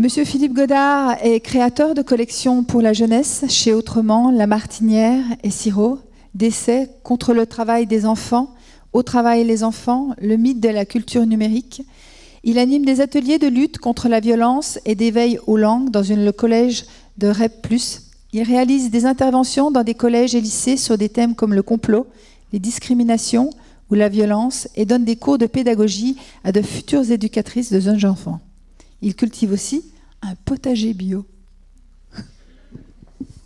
Monsieur Philippe Godard est créateur de collections pour la jeunesse chez Autrement, La Martinière et Sirop, d'essais contre le travail des enfants, au travail les enfants, le mythe de la culture numérique. Il anime des ateliers de lutte contre la violence et d'éveil aux langues dans une, le collège de REP+. Il réalise des interventions dans des collèges et lycées sur des thèmes comme le complot, les discriminations ou la violence et donne des cours de pédagogie à de futures éducatrices de jeunes enfants il cultive aussi un potager bio.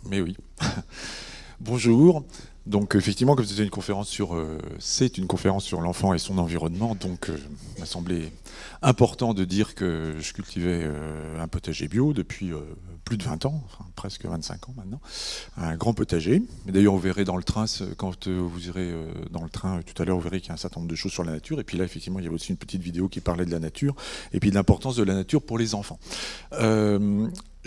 Mais oui. Bonjour, donc effectivement, comme c'était une conférence sur, euh, c'est une conférence sur l'enfant et son environnement, donc euh, il m'a semblé important de dire que je cultivais euh, un potager bio depuis plus de 20 ans, enfin, presque 25 ans maintenant, un grand potager. D'ailleurs, vous verrez dans le train, quand vous irez dans le train tout à l'heure, vous verrez qu'il y a un certain nombre de choses sur la nature. Et puis là, effectivement, il y avait aussi une petite vidéo qui parlait de la nature et puis de l'importance de la nature pour les enfants.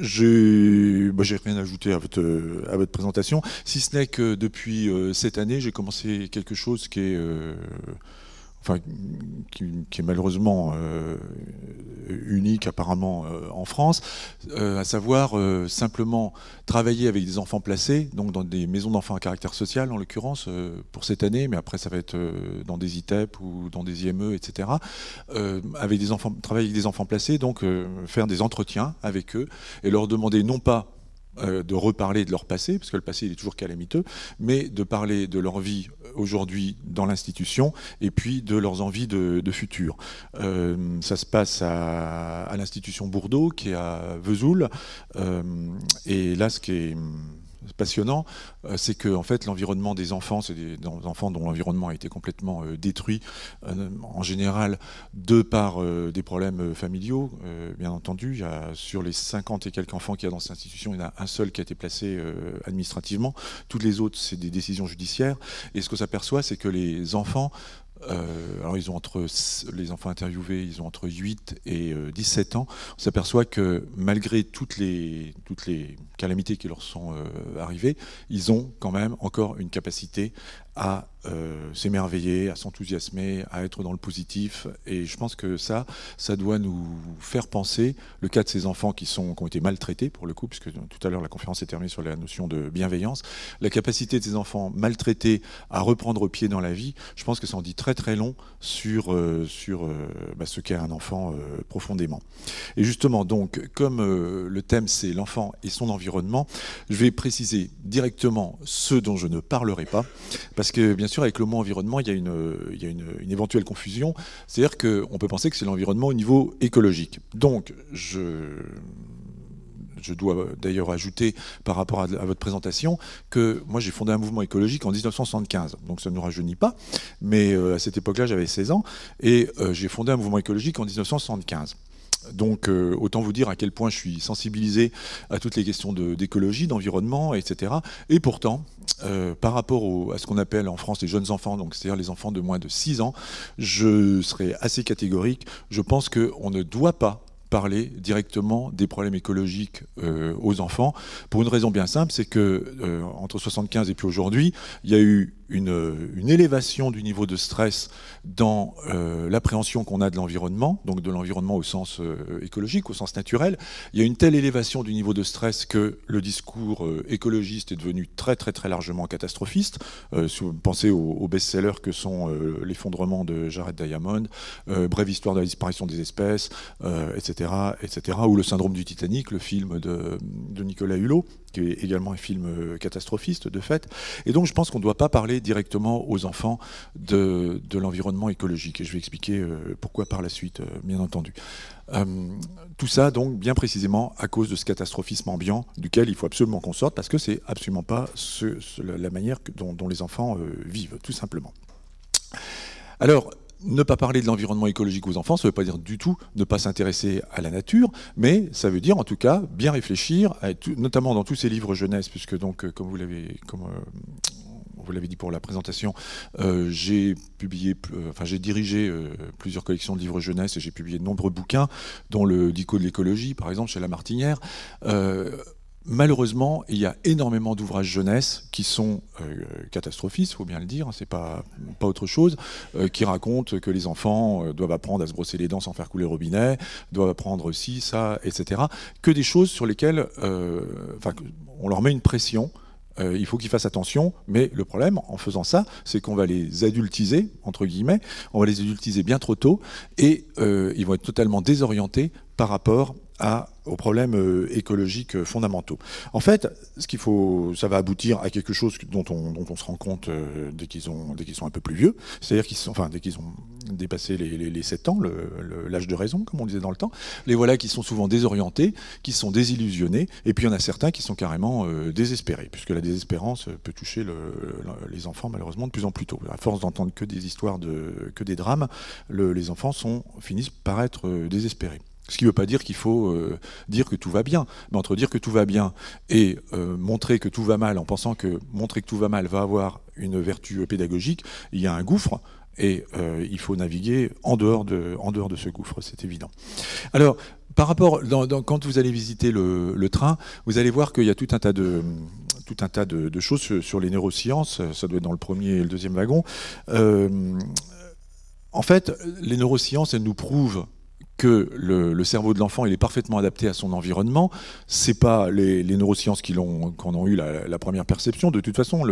J'ai bah, rien ajouté à votre, à votre présentation, si ce n'est que depuis euh, cette année, j'ai commencé quelque chose qui est... Euh, enfin, qui, est malheureusement euh, unique apparemment euh, en France, euh, à savoir simplement travailler avec des enfants placés, donc dans des maisons d'enfants à caractère social en l'occurrence pour cette année, mais après ça va être dans des ITEP ou dans des IME, etc. avec des enfants, travailler avec des enfants placés, donc faire des entretiens avec eux et leur demander non pas euh, de reparler de leur passé, parce que le passé est toujours calamiteux, mais de parler de leur vie aujourd'hui dans l'institution et puis de leurs envies de, futur. Euh, ça se passe à, l'institution Bourdeau qui est à Vesoul. Euh, et là, ce qui est passionnant, euh, c'est que en fait l'environnement des enfants, c'est des, enfants dont l'environnement a été complètement euh, détruit, euh, en général de par des problèmes familiaux, bien entendu. sur les 50 et quelques enfants qu'il y a dans cette institution, il y en a un seul qui a été placé administrativement. Toutes les autres, c'est des décisions judiciaires. Et ce qu'on s'aperçoit, c'est que les enfants euh, alors ils ont entre les enfants interviewés, ils ont entre 8 et 17 euh, ans. On s'aperçoit que malgré toutes les, toutes les calamités qui leur sont euh, arrivées, ils ont quand même encore une capacité à euh, s'émerveiller, à s'enthousiasmer, à être dans le positif. Et je pense que ça, ça doit nous faire penser le cas de ces enfants qui, sont, qui ont été maltraités, pour le coup, puisque tout à l'heure la conférence est terminée sur la notion de bienveillance, la capacité de ces enfants maltraités à reprendre pied dans la vie, je pense que ça en dit très très long sur, euh, sur euh, bah, ce qu'est un enfant profondément. Et justement, donc, comme le thème c'est l'enfant et son environnement, je vais préciser directement ce dont je ne parlerai pas, parce parce que, bien sûr, avec le mot environnement, il y a une, éventuelle confusion. C'est-à-dire qu'on peut penser que c'est l'environnement au niveau écologique. Donc, je, je dois d'ailleurs ajouter par rapport à, votre présentation que moi j'ai fondé un mouvement écologique en 1975, donc ça ne nous rajeunit pas, mais euh, à cette époque-là j'avais 16 ans, et euh, j'ai fondé un mouvement écologique en 1975. Donc euh, autant vous dire à quel point je suis sensibilisé à toutes les questions d'écologie, d'environnement, etc. Et pourtant, euh, par rapport à ce qu'on appelle en France les jeunes enfants, c'est-à-dire les enfants de moins de 6 ans, je serai assez catégorique. Je pense qu'on ne doit pas parler directement des problèmes écologiques euh, aux enfants, pour une raison bien simple, c'est que entre 75 et puis aujourd'hui, il y a eu une, élévation du niveau de stress dans euh, l'appréhension qu'on a de l'environnement, donc de l'environnement au sens euh, écologique, au sens naturel. Il y a une telle élévation du niveau de stress que le discours euh, écologiste est devenu très très très largement catastrophiste. pensez aux, best-sellers que sont l'effondrement de Jared Diamond, Brève histoire de la disparition des espèces, etc., etc., ou le syndrome du Titanic, le film de Nicolas Hulot qui est également un film euh, catastrophiste de fait. Et donc je pense qu'on ne doit pas parler directement aux enfants de, l'environnement écologique. Et je vais expliquer euh, pourquoi par la suite, euh, bien entendu. tout ça donc bien précisément à cause de ce catastrophisme ambiant duquel il faut absolument qu'on sorte parce que c'est absolument pas la manière dont, les enfants vivent, tout simplement. Alors, ne pas parler de l'environnement écologique aux enfants, ça ne veut pas dire du tout ne pas s'intéresser à la nature, mais ça veut dire en tout cas bien réfléchir, notamment dans tous ces livres jeunesse, puisque donc, euh, comme vous l'avez, comme euh, vous l'avez dit pour la présentation, euh, j'ai publié, enfin j'ai dirigé plusieurs collections de livres jeunesse et j'ai publié de nombreux bouquins, dont le Dico de l'écologie, par exemple, chez La Martinière. Malheureusement, il y a énormément d'ouvrages jeunesse qui sont euh, catastrophistes, il faut bien le dire, hein, c'est pas, pas autre chose, euh, qui racontent que les enfants euh, doivent apprendre à se brosser les dents sans faire couler le robinet, doivent apprendre ci, ça, etc. Que des choses sur lesquelles on leur met une pression il faut qu'ils fassent attention, mais le problème en faisant ça, c'est qu'on va les adultiser, entre guillemets, on va les adultiser bien trop tôt, et ils vont être totalement désorientés par rapport aux problèmes euh, écologiques euh, fondamentaux. En fait, ce qu'il faut, ça va aboutir à quelque chose dont on, se rend compte euh, dès qu'ils ont, dès qu'ils sont un peu plus vieux, c'est-à-dire qu'ils sont, enfin, dès qu'ils ont dépassé les, sept 7 ans, l'âge de raison, comme on disait dans le temps, les voilà qui sont souvent désorientés, qui sont désillusionnés, et puis il y en a certains qui sont carrément désespérés, puisque la désespérance peut toucher les enfants malheureusement de plus en plus tôt. À force d'entendre que des histoires de, que des drames, les enfants sont, finissent par être désespérés. Ce qui ne veut pas dire qu'il faut euh, dire que tout va bien. Mais entre dire que tout va bien et euh, montrer que tout va mal, en pensant que montrer que tout va mal va avoir une vertu pédagogique, il y a un gouffre. Et euh, il faut naviguer en dehors de, en dehors de ce gouffre, c'est évident. Alors, par rapport, quand vous allez visiter le, train, vous allez voir qu'il y a tout un tas de, tout un tas de, choses sur, sur, les neurosciences. Ça doit être dans le premier et le deuxième wagon. en fait, les neurosciences, elles nous prouvent que le, cerveau de l'enfant il est parfaitement adapté à son environnement. C'est pas les, neurosciences qui l'ont, en ont eu la, première perception. De toute façon,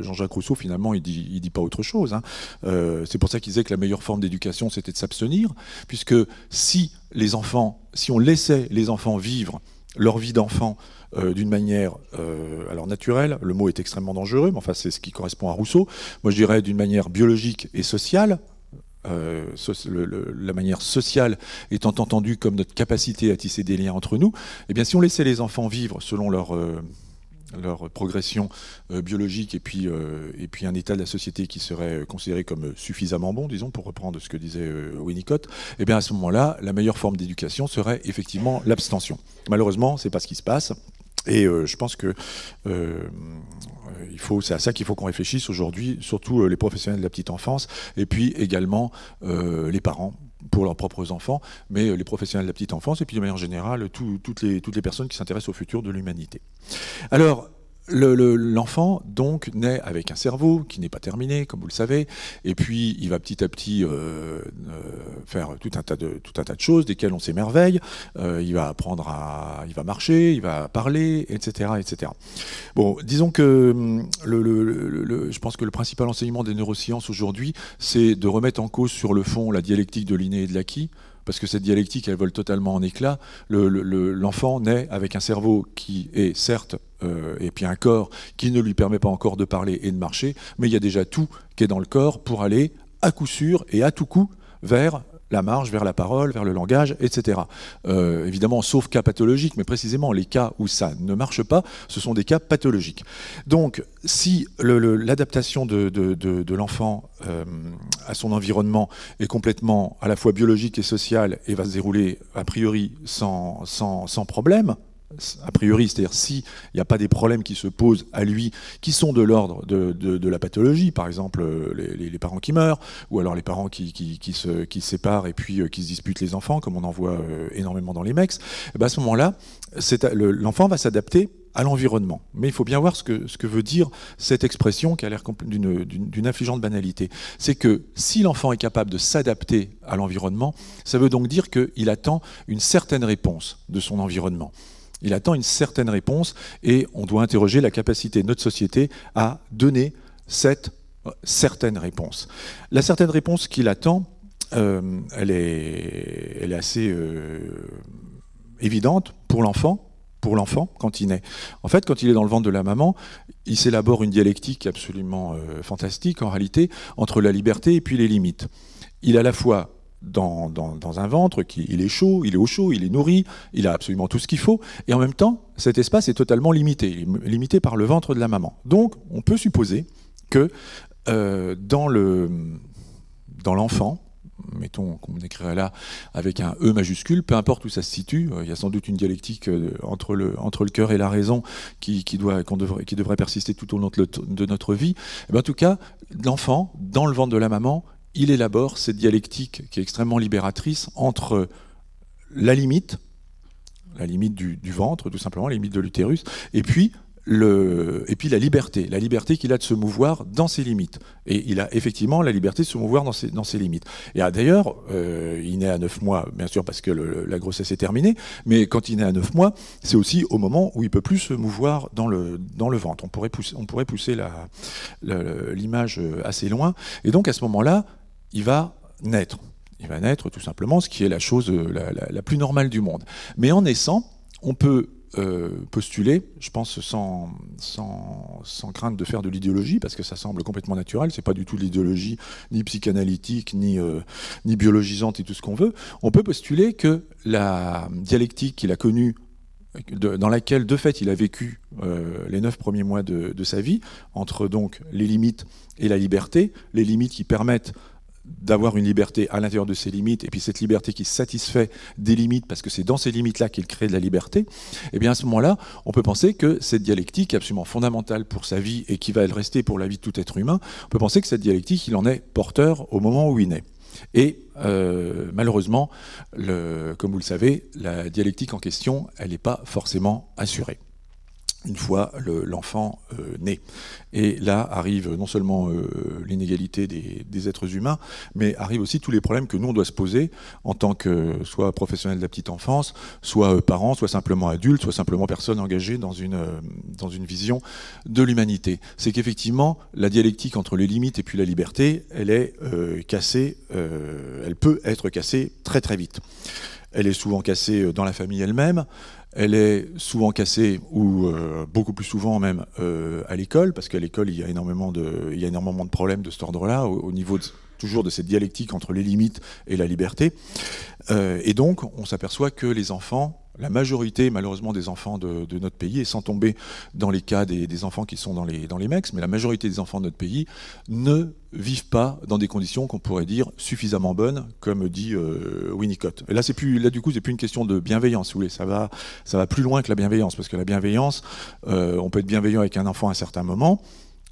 Jean-Jacques Rousseau finalement il dit, il dit pas autre chose. Hein. Euh, c'est pour ça qu'il disait que la meilleure forme d'éducation c'était de s'abstenir, puisque si les enfants, si on laissait les enfants vivre leur vie d'enfant euh, d'une manière euh, alors naturelle, le mot est extrêmement dangereux, mais enfin c'est ce qui correspond à Rousseau, moi je dirais d'une manière biologique et sociale, euh, la manière sociale étant entendue comme notre capacité à tisser des liens entre nous, eh bien, si on laissait les enfants vivre selon leur, euh, leur progression euh, biologique et puis, et puis un état de la société qui serait considéré comme suffisamment bon, disons, pour reprendre ce que disait Winnicott, eh bien, à ce moment-là, la meilleure forme d'éducation serait effectivement l'abstention. Malheureusement, ce n'est pas ce qui se passe. Et euh, je pense que euh, faut, c'est à ça qu'il faut qu'on réfléchisse aujourd'hui, surtout euh, les professionnels de la petite enfance, et puis également les parents pour leurs propres enfants, mais les professionnels de la petite enfance, et puis de manière générale, toutes, les, toutes les personnes qui s'intéressent au futur de l'humanité. Alors, L'enfant, donc, naît avec un cerveau qui n'est pas terminé, comme vous le savez, et puis il va petit à petit euh, euh, faire tout un, tas de, choses desquelles on s'émerveille, euh, il va apprendre à... il va marcher, il va parler, etc. etc. Bon, disons que mm, je pense que le principal enseignement des neurosciences aujourd'hui, c'est de remettre en cause sur le fond la dialectique de l'inné et de l'acquis, parce que cette dialectique, elle vole totalement en éclat. L'enfant naît avec un cerveau qui est certes, euh, et puis un corps qui ne lui permet pas encore de parler et de marcher, mais il y a déjà tout qui est dans le corps pour aller à coup sûr et à tout coup vers la marche vers la parole, vers le langage, etc. Euh, évidemment, sauf cas pathologiques, mais précisément les cas où ça ne marche pas, ce sont des cas pathologiques. Donc, si l'adaptation de, l'enfant euh, à son environnement est complètement à la fois biologique et sociale et va se dérouler a priori sans problème, a priori, c'est-à-dire s'il n'y a pas des problèmes qui se posent à lui, qui sont de l'ordre de, la pathologie, par exemple euh, les, parents qui meurent, ou alors les parents qui, se, séparent et puis euh, qui se disputent les enfants, comme on en voit euh, énormément dans les mecs, eh ben, à ce moment-là, l'enfant va s'adapter à l'environnement. Mais il faut bien voir ce que, ce que veut dire cette expression qui a l'air d'une affligeante banalité. C'est que si l'enfant est capable de s'adapter à l'environnement, ça veut donc dire qu'il attend une certaine réponse de son environnement. Il attend une certaine réponse et on doit interroger la capacité de notre société à donner cette euh, certaine réponse. La certaine réponse qu'il attend, euh, elle, est, assez euh, évidente pour l'enfant, pour l'enfant quand il naît. En fait, quand il est dans le ventre de la maman, il s'élabore une dialectique absolument fantastique en réalité entre la liberté et puis les limites. Il a à la fois dans, un ventre, qui, il est chaud, il est au chaud, il est nourri, il a absolument tout ce qu'il faut, et en même temps, cet espace est totalement limité, limité par le ventre de la maman. Donc, on peut supposer que euh, dans l'enfant, le, dans mettons qu'on écrirait là avec un E majuscule, peu importe où ça se situe, euh, il y a sans doute une dialectique euh, entre le, entre le cœur et la raison qui, qui doit, devrait, qui devrait persister tout au long de notre vie, et eh en tout cas, l'enfant, dans le ventre de la maman, il élabore cette dialectique qui est extrêmement libératrice entre la limite, la limite du, ventre, tout simplement, la limite de l'utérus, et puis la liberté, la liberté qu'il a de se mouvoir dans ses limites. Et il a effectivement la liberté de se mouvoir dans ses, limites. Et d'ailleurs, euh, il naît à 9 mois, bien sûr, parce que la grossesse est terminée, mais quand il naît à 9 mois, c'est aussi au moment où il peut plus se mouvoir dans le, dans le ventre. On pourrait pousser, on pourrait pousser l'image euh, assez loin. Et donc à ce moment-là, il va naître. Il va naître tout simplement, ce qui est la chose euh, la, plus normale du monde. Mais en naissant, on peut euh, postuler, je pense sans, sans, crainte de faire de l'idéologie, parce que ça semble complètement naturel, c'est pas du tout l'idéologie ni psychanalytique, ni, euh, ni biologisante et tout ce qu'on veut, on peut postuler que la dialectique qu'il a connue, dans laquelle de fait il a vécu les neuf premiers mois de, de, sa vie, entre donc les limites et la liberté, les limites qui permettent d'avoir une liberté à l'intérieur de ses limites, et puis cette liberté qui satisfait des limites, parce que c'est dans ces limites-là qu'il crée de la liberté, et eh bien à ce moment-là, on peut penser que cette dialectique, absolument fondamentale pour sa vie et qui va elle rester pour la vie de tout être humain, on peut penser que cette dialectique, il en est porteur au moment où il naît. Et euh, malheureusement, comme vous le savez, la dialectique en question, elle n'est pas forcément assurée une fois l'enfant euh, né. Et là arrive non seulement euh, l'inégalité des, êtres humains, mais arrivent aussi tous les problèmes que nous, on doit se poser en tant que soit professionnel de la petite enfance, soit euh, parents, soit simplement adulte, soit simplement personne engagée dans une, dans une vision de l'humanité. C'est qu'effectivement, la dialectique entre les limites et puis la liberté, elle est cassée, elle peut être cassée très très vite. Elle est souvent cassée dans la famille elle-même. Elle est souvent cassée, ou euh, beaucoup plus souvent même euh, à l'école, parce qu'à l'école, il, il, y a énormément de problèmes de cet ordre-là, au, niveau toujours de cette dialectique entre les limites et la liberté. Euh, et donc, on s'aperçoit que les enfants la majorité, malheureusement, des enfants de, notre pays, et sans tomber dans les cas des, enfants qui sont dans les, dans les MEX, mais la majorité des enfants de notre pays ne vivent pas dans des conditions qu'on pourrait dire suffisamment bonnes, comme dit euh, Winnicott. Et là, c'est plus, là, du coup, c'est plus une question de bienveillance. vous voulez, ça va, ça va plus loin que la bienveillance, parce que la bienveillance, euh, on peut être bienveillant avec un enfant à un certain moment,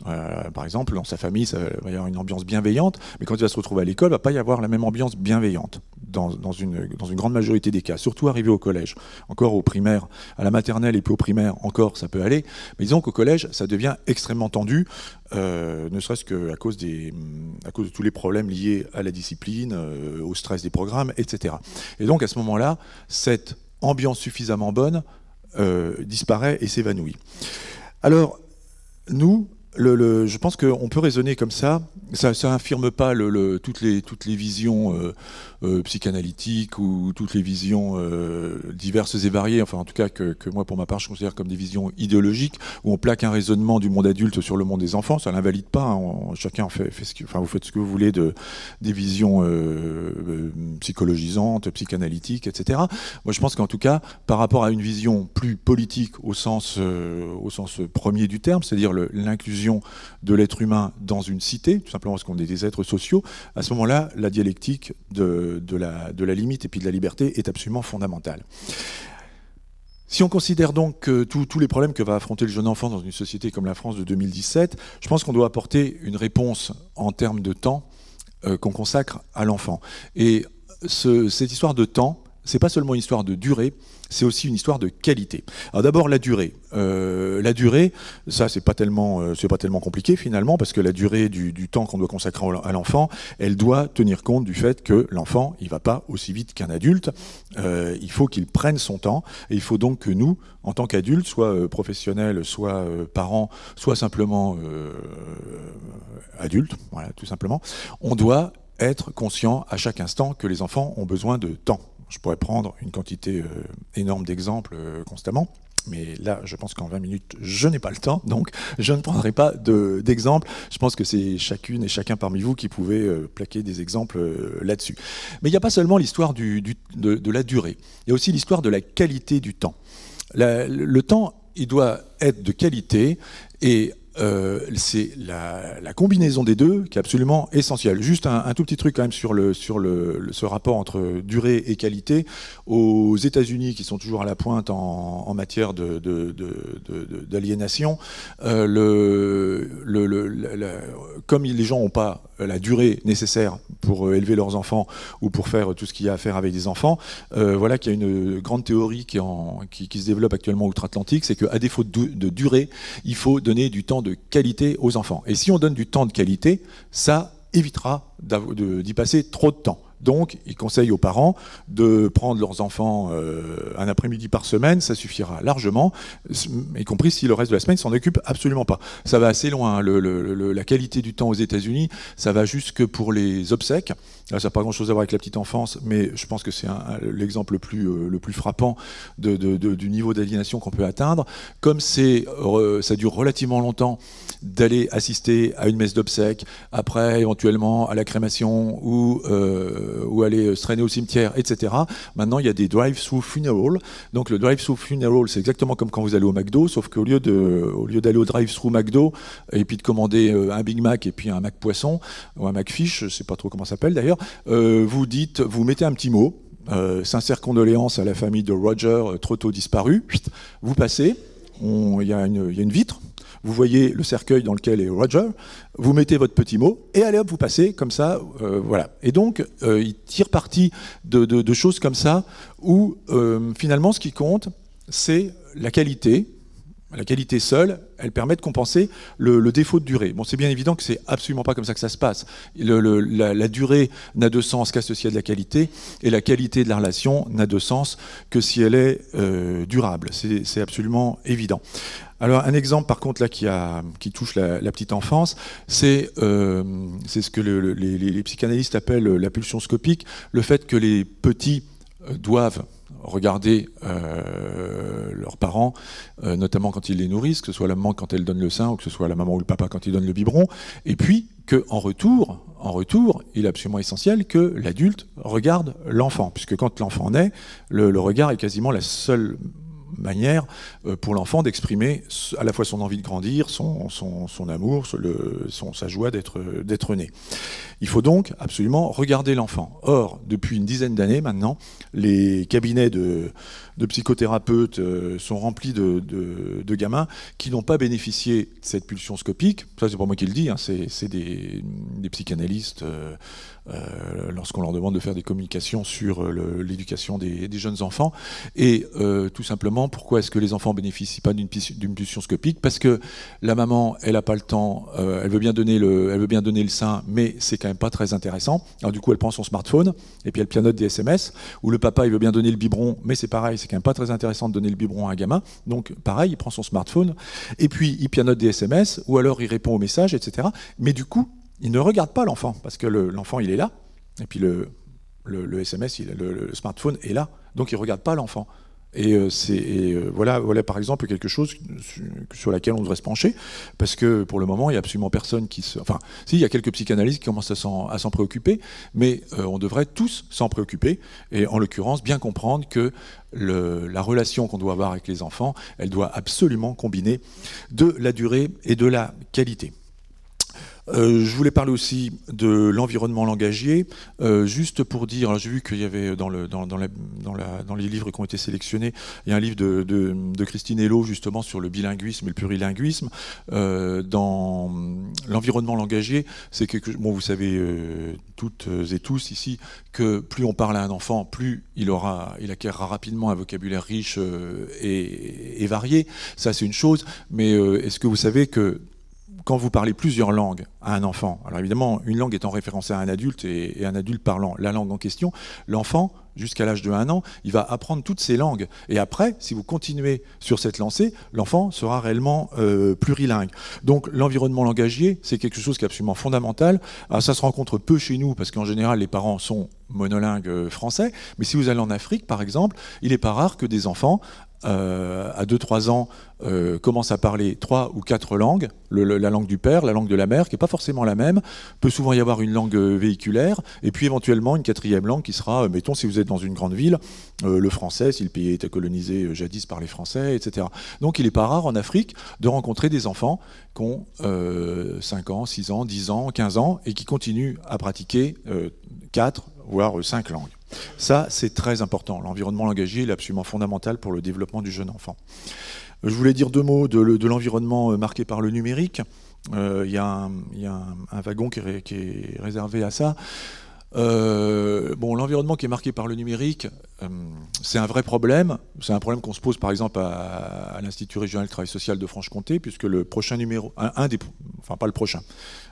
euh, par exemple, dans sa famille, ça va y avoir une ambiance bienveillante, mais quand il va se retrouver à l'école, il va pas y avoir la même ambiance bienveillante dans, dans, une, dans une grande majorité des cas, surtout arrivé au collège. Encore au primaire, à la maternelle et puis au primaire, encore ça peut aller, mais disons qu'au collège, ça devient extrêmement tendu, euh, ne serait-ce qu'à cause, des, à cause de tous les problèmes liés à la discipline, euh, au stress des programmes, etc. Et donc à ce moment-là, cette ambiance suffisamment bonne disparaît et s'évanouit. Alors, nous, je pense qu'on peut raisonner comme ça. Ça ça pas le, toutes, les, toutes les visions euh, euh, psychanalytique ou toutes les visions euh, diverses et variées, enfin en tout cas que, moi pour ma part je considère comme des visions idéologiques, où on plaque un raisonnement du monde adulte sur le monde des enfants, ça l'invalide pas, hein. chacun fait, ce que, enfin, vous faites ce que vous voulez de, des visions euh, psychologisantes, psychanalytiques, etc. Moi je pense qu'en tout cas par rapport à une vision plus politique au sens, au sens premier du terme, c'est-à-dire l'inclusion de l'être humain dans une cité, tout simplement parce qu'on est des êtres sociaux, à ce moment-là la dialectique de de, la, limite et puis de la liberté est absolument fondamentale. Si on considère donc tous les problèmes que va affronter le jeune enfant dans une société comme la France de 2017, je pense qu'on doit apporter une réponse en termes de temps euh, qu'on consacre à l'enfant. Et cette histoire de temps, c'est pas seulement une histoire de durée, c'est aussi une histoire de qualité. Alors d'abord la durée. Euh, la durée, ça c'est pas tellement, euh, c'est pas tellement compliqué finalement parce que la durée du, temps qu'on doit consacrer à l'enfant, elle doit tenir compte du fait que l'enfant il va pas aussi vite qu'un adulte. Euh, il faut qu'il prenne son temps et il faut donc que nous, en tant qu'adultes, soit professionnels, soit parents, soit simplement adultes, voilà tout simplement, on doit être conscient à chaque instant que les enfants ont besoin de temps. Je pourrais prendre une quantité euh, énorme d'exemples euh, constamment. Mais là, je pense qu'en 20 minutes, je n'ai pas le temps, donc je ne prendrai pas d'exemple. je pense que c'est chacune et chacun parmi vous qui pouvait euh, plaquer des exemples là-dessus. Mais il n'y a pas seulement l'histoire de, la durée, il y a aussi l'histoire de la qualité du temps. le temps, il doit être de qualité et euh, c'est la, combinaison des deux qui est absolument essentielle. Juste un, tout petit truc quand même sur, le, sur le, ce rapport entre durée et qualité. Aux États-Unis, qui sont toujours à la pointe en, en matière d'aliénation, euh, le, le, comme les gens n'ont pas la durée nécessaire pour euh, élever leurs enfants ou pour faire tout ce qu'il y a à faire avec des enfants, voilà qu'il y a une grande théorie qui, en, qui, se développe actuellement outre-Atlantique, c'est qu'à défaut de, de durée, il faut donner du temps de de qualité aux enfants. Et si on donne du temps de qualité, ça évitera d'y passer trop de temps. Donc, il conseille aux parents de prendre leurs enfants euh, un après-midi par semaine, ça suffira largement, y compris si le reste de la semaine s'en occupe absolument pas. Ça va assez loin. Hein. la qualité du temps aux États-Unis, ça va jusque pour les obsèques. ça n'a pas grand-chose à voir avec la petite enfance, mais je pense que c'est l'exemple le plus, euh, le plus frappant de, du niveau d'aliénation qu'on peut atteindre. Comme ça dure relativement longtemps d'aller assister à une messe d'obsèques, après éventuellement à la crémation ou euh, euh, ou aller euh, se traîner au cimetière, etc. Maintenant, il y a des drive-through funeral. Donc le drive-through funeral, c'est exactement comme quand vous allez au McDo, sauf qu'au lieu de, au lieu d'aller au drive-through McDo et puis de commander euh, un Big Mac et puis un Mac poisson ou un Mac fish, je sais pas trop comment ça s'appelle d'ailleurs, vous dites, vous mettez un petit mot. sincère condoléance à la famille de Roger, trop tôt disparu. Vous passez, il y a une vitre, vous voyez le cercueil dans lequel est Roger, vous mettez votre petit mot, et allez hop, vous passez comme ça, euh, voilà. Et donc, euh, il tire parti de, choses comme ça, où euh, finalement, ce qui compte, c'est la qualité, la qualité seule, elle permet de compenser le, défaut de durée. Bon, c'est bien évident que c'est absolument pas comme ça que ça se passe. la, durée n'a de sens qu'à à de la qualité, et la qualité de la relation n'a de sens que si elle est euh, durable. C'est absolument évident. Alors un exemple par contre là qui, a, qui touche la, petite enfance, c'est euh, ce que les psychanalystes appellent la pulsion scopique, le fait que les petits euh, doivent regarder euh, leurs parents, euh, notamment quand ils les nourrissent, que ce soit la maman quand elle donne le sein, ou que ce soit la maman ou le papa quand ils donnent le biberon, et puis qu'en retour, en retour, il est absolument essentiel que l'adulte regarde l'enfant, puisque quand l'enfant naît, le, regard est quasiment la seule manière euh, pour l'enfant d'exprimer à la fois son envie de grandir, son, son, amour, son, sa joie d'être né. Il faut donc absolument regarder l'enfant. Or, depuis une dizaine d'années maintenant, les cabinets de, psychothérapeutes euh, sont remplis de, gamins qui n'ont pas bénéficié de cette pulsion scopique. Ça, c'est pas moi qui le dis, hein, c'est des, psychanalystes. Euh, euh, lorsqu'on leur demande de faire des communications sur l'éducation des, jeunes enfants. Et tout simplement, pourquoi est-ce que les enfants ne bénéficient pas d'une pulsion scopique Parce que la maman, elle n'a pas le temps, elle, veut bien donner le, elle veut bien donner le sein, mais c'est quand même pas très intéressant. Alors du coup, elle prend son smartphone et puis elle pianote des SMS. Ou le papa, il veut bien donner le biberon, mais c'est pareil, c'est quand même pas très intéressant de donner le biberon à un gamin. Donc pareil, il prend son smartphone et puis il pianote des SMS ou alors il répond aux messages, etc. Mais du coup, il ne regarde pas l'enfant parce que l'enfant, il est là. Et puis le, le, SMS, il, le, smartphone est là. Donc il ne regarde pas l'enfant. Et, euh, euh, voilà, voilà par exemple quelque chose sur laquelle on devrait se pencher, parce que pour le moment, il n'y a absolument personne qui se... Enfin, si, il y a quelques psychanalystes qui commencent à s'en préoccuper, mais euh, on devrait tous s'en préoccuper, et en l'occurrence, bien comprendre que la relation qu'on doit avoir avec les enfants, elle doit absolument combiner de la durée et de la qualité. Euh, je voulais parler aussi de l'environnement langagier, euh, juste pour dire, j'ai vu qu'il y avait dans, les livres qui ont été sélectionnés, il y a un livre de, Christine Hello justement sur le bilinguisme et le plurilinguisme. Euh, dans l'environnement langagier, c'est que, bon, vous savez toutes et tous ici que plus on parle à un enfant, plus il, aura, il acquérera rapidement un vocabulaire riche et varié. Ça, c'est une chose, mais est-ce que vous savez que quand vous parlez plusieurs langues à un enfant, alors évidemment, une langue étant référencée à un adulte et, un adulte parlant la langue en question, l'enfant, jusqu'à l'âge de un an, il va apprendre toutes ces langues. Et après, si vous continuez sur cette lancée, l'enfant sera réellement euh, plurilingue. Donc l'environnement langagier, c'est quelque chose qui est absolument fondamental. Ah, ça se rencontre peu chez nous, parce qu'en général, les parents sont monolingues euh, français, mais si vous allez en Afrique, par exemple, il n'est pas rare que des enfants euh, à 2-3 ans, euh, commence à parler 3 ou 4 langues, la langue du père, la langue de la mère, qui n'est pas forcément la même, peut souvent y avoir une langue euh, véhiculaire, et puis éventuellement une quatrième langue qui sera, mettons, si vous êtes dans une grande ville, le français, si le pays était colonisé jadis par les Français, etc. Donc il n'est pas rare en Afrique de rencontrer des enfants qui ont 5 ans, 6 ans, 10 ans, 15 ans, et qui continuent à pratiquer 4, voire 5 langues. Ça, c'est très important. L'environnement langagier est absolument fondamental pour le développement du jeune enfant. Je voulais dire deux mots de, l'environnement euh, marqué par le numérique. Euh, il y a, un, wagon qui est, réservé à ça. Euh, bon, l'environnement qui est marqué par le numérique, c'est un vrai problème. C'est un problème qu'on se pose par exemple à, l'Institut régional du travail social de Franche-Comté, puisque le prochain numéro, un, des, enfin pas le prochain,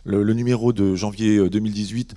le numéro de janvier 2018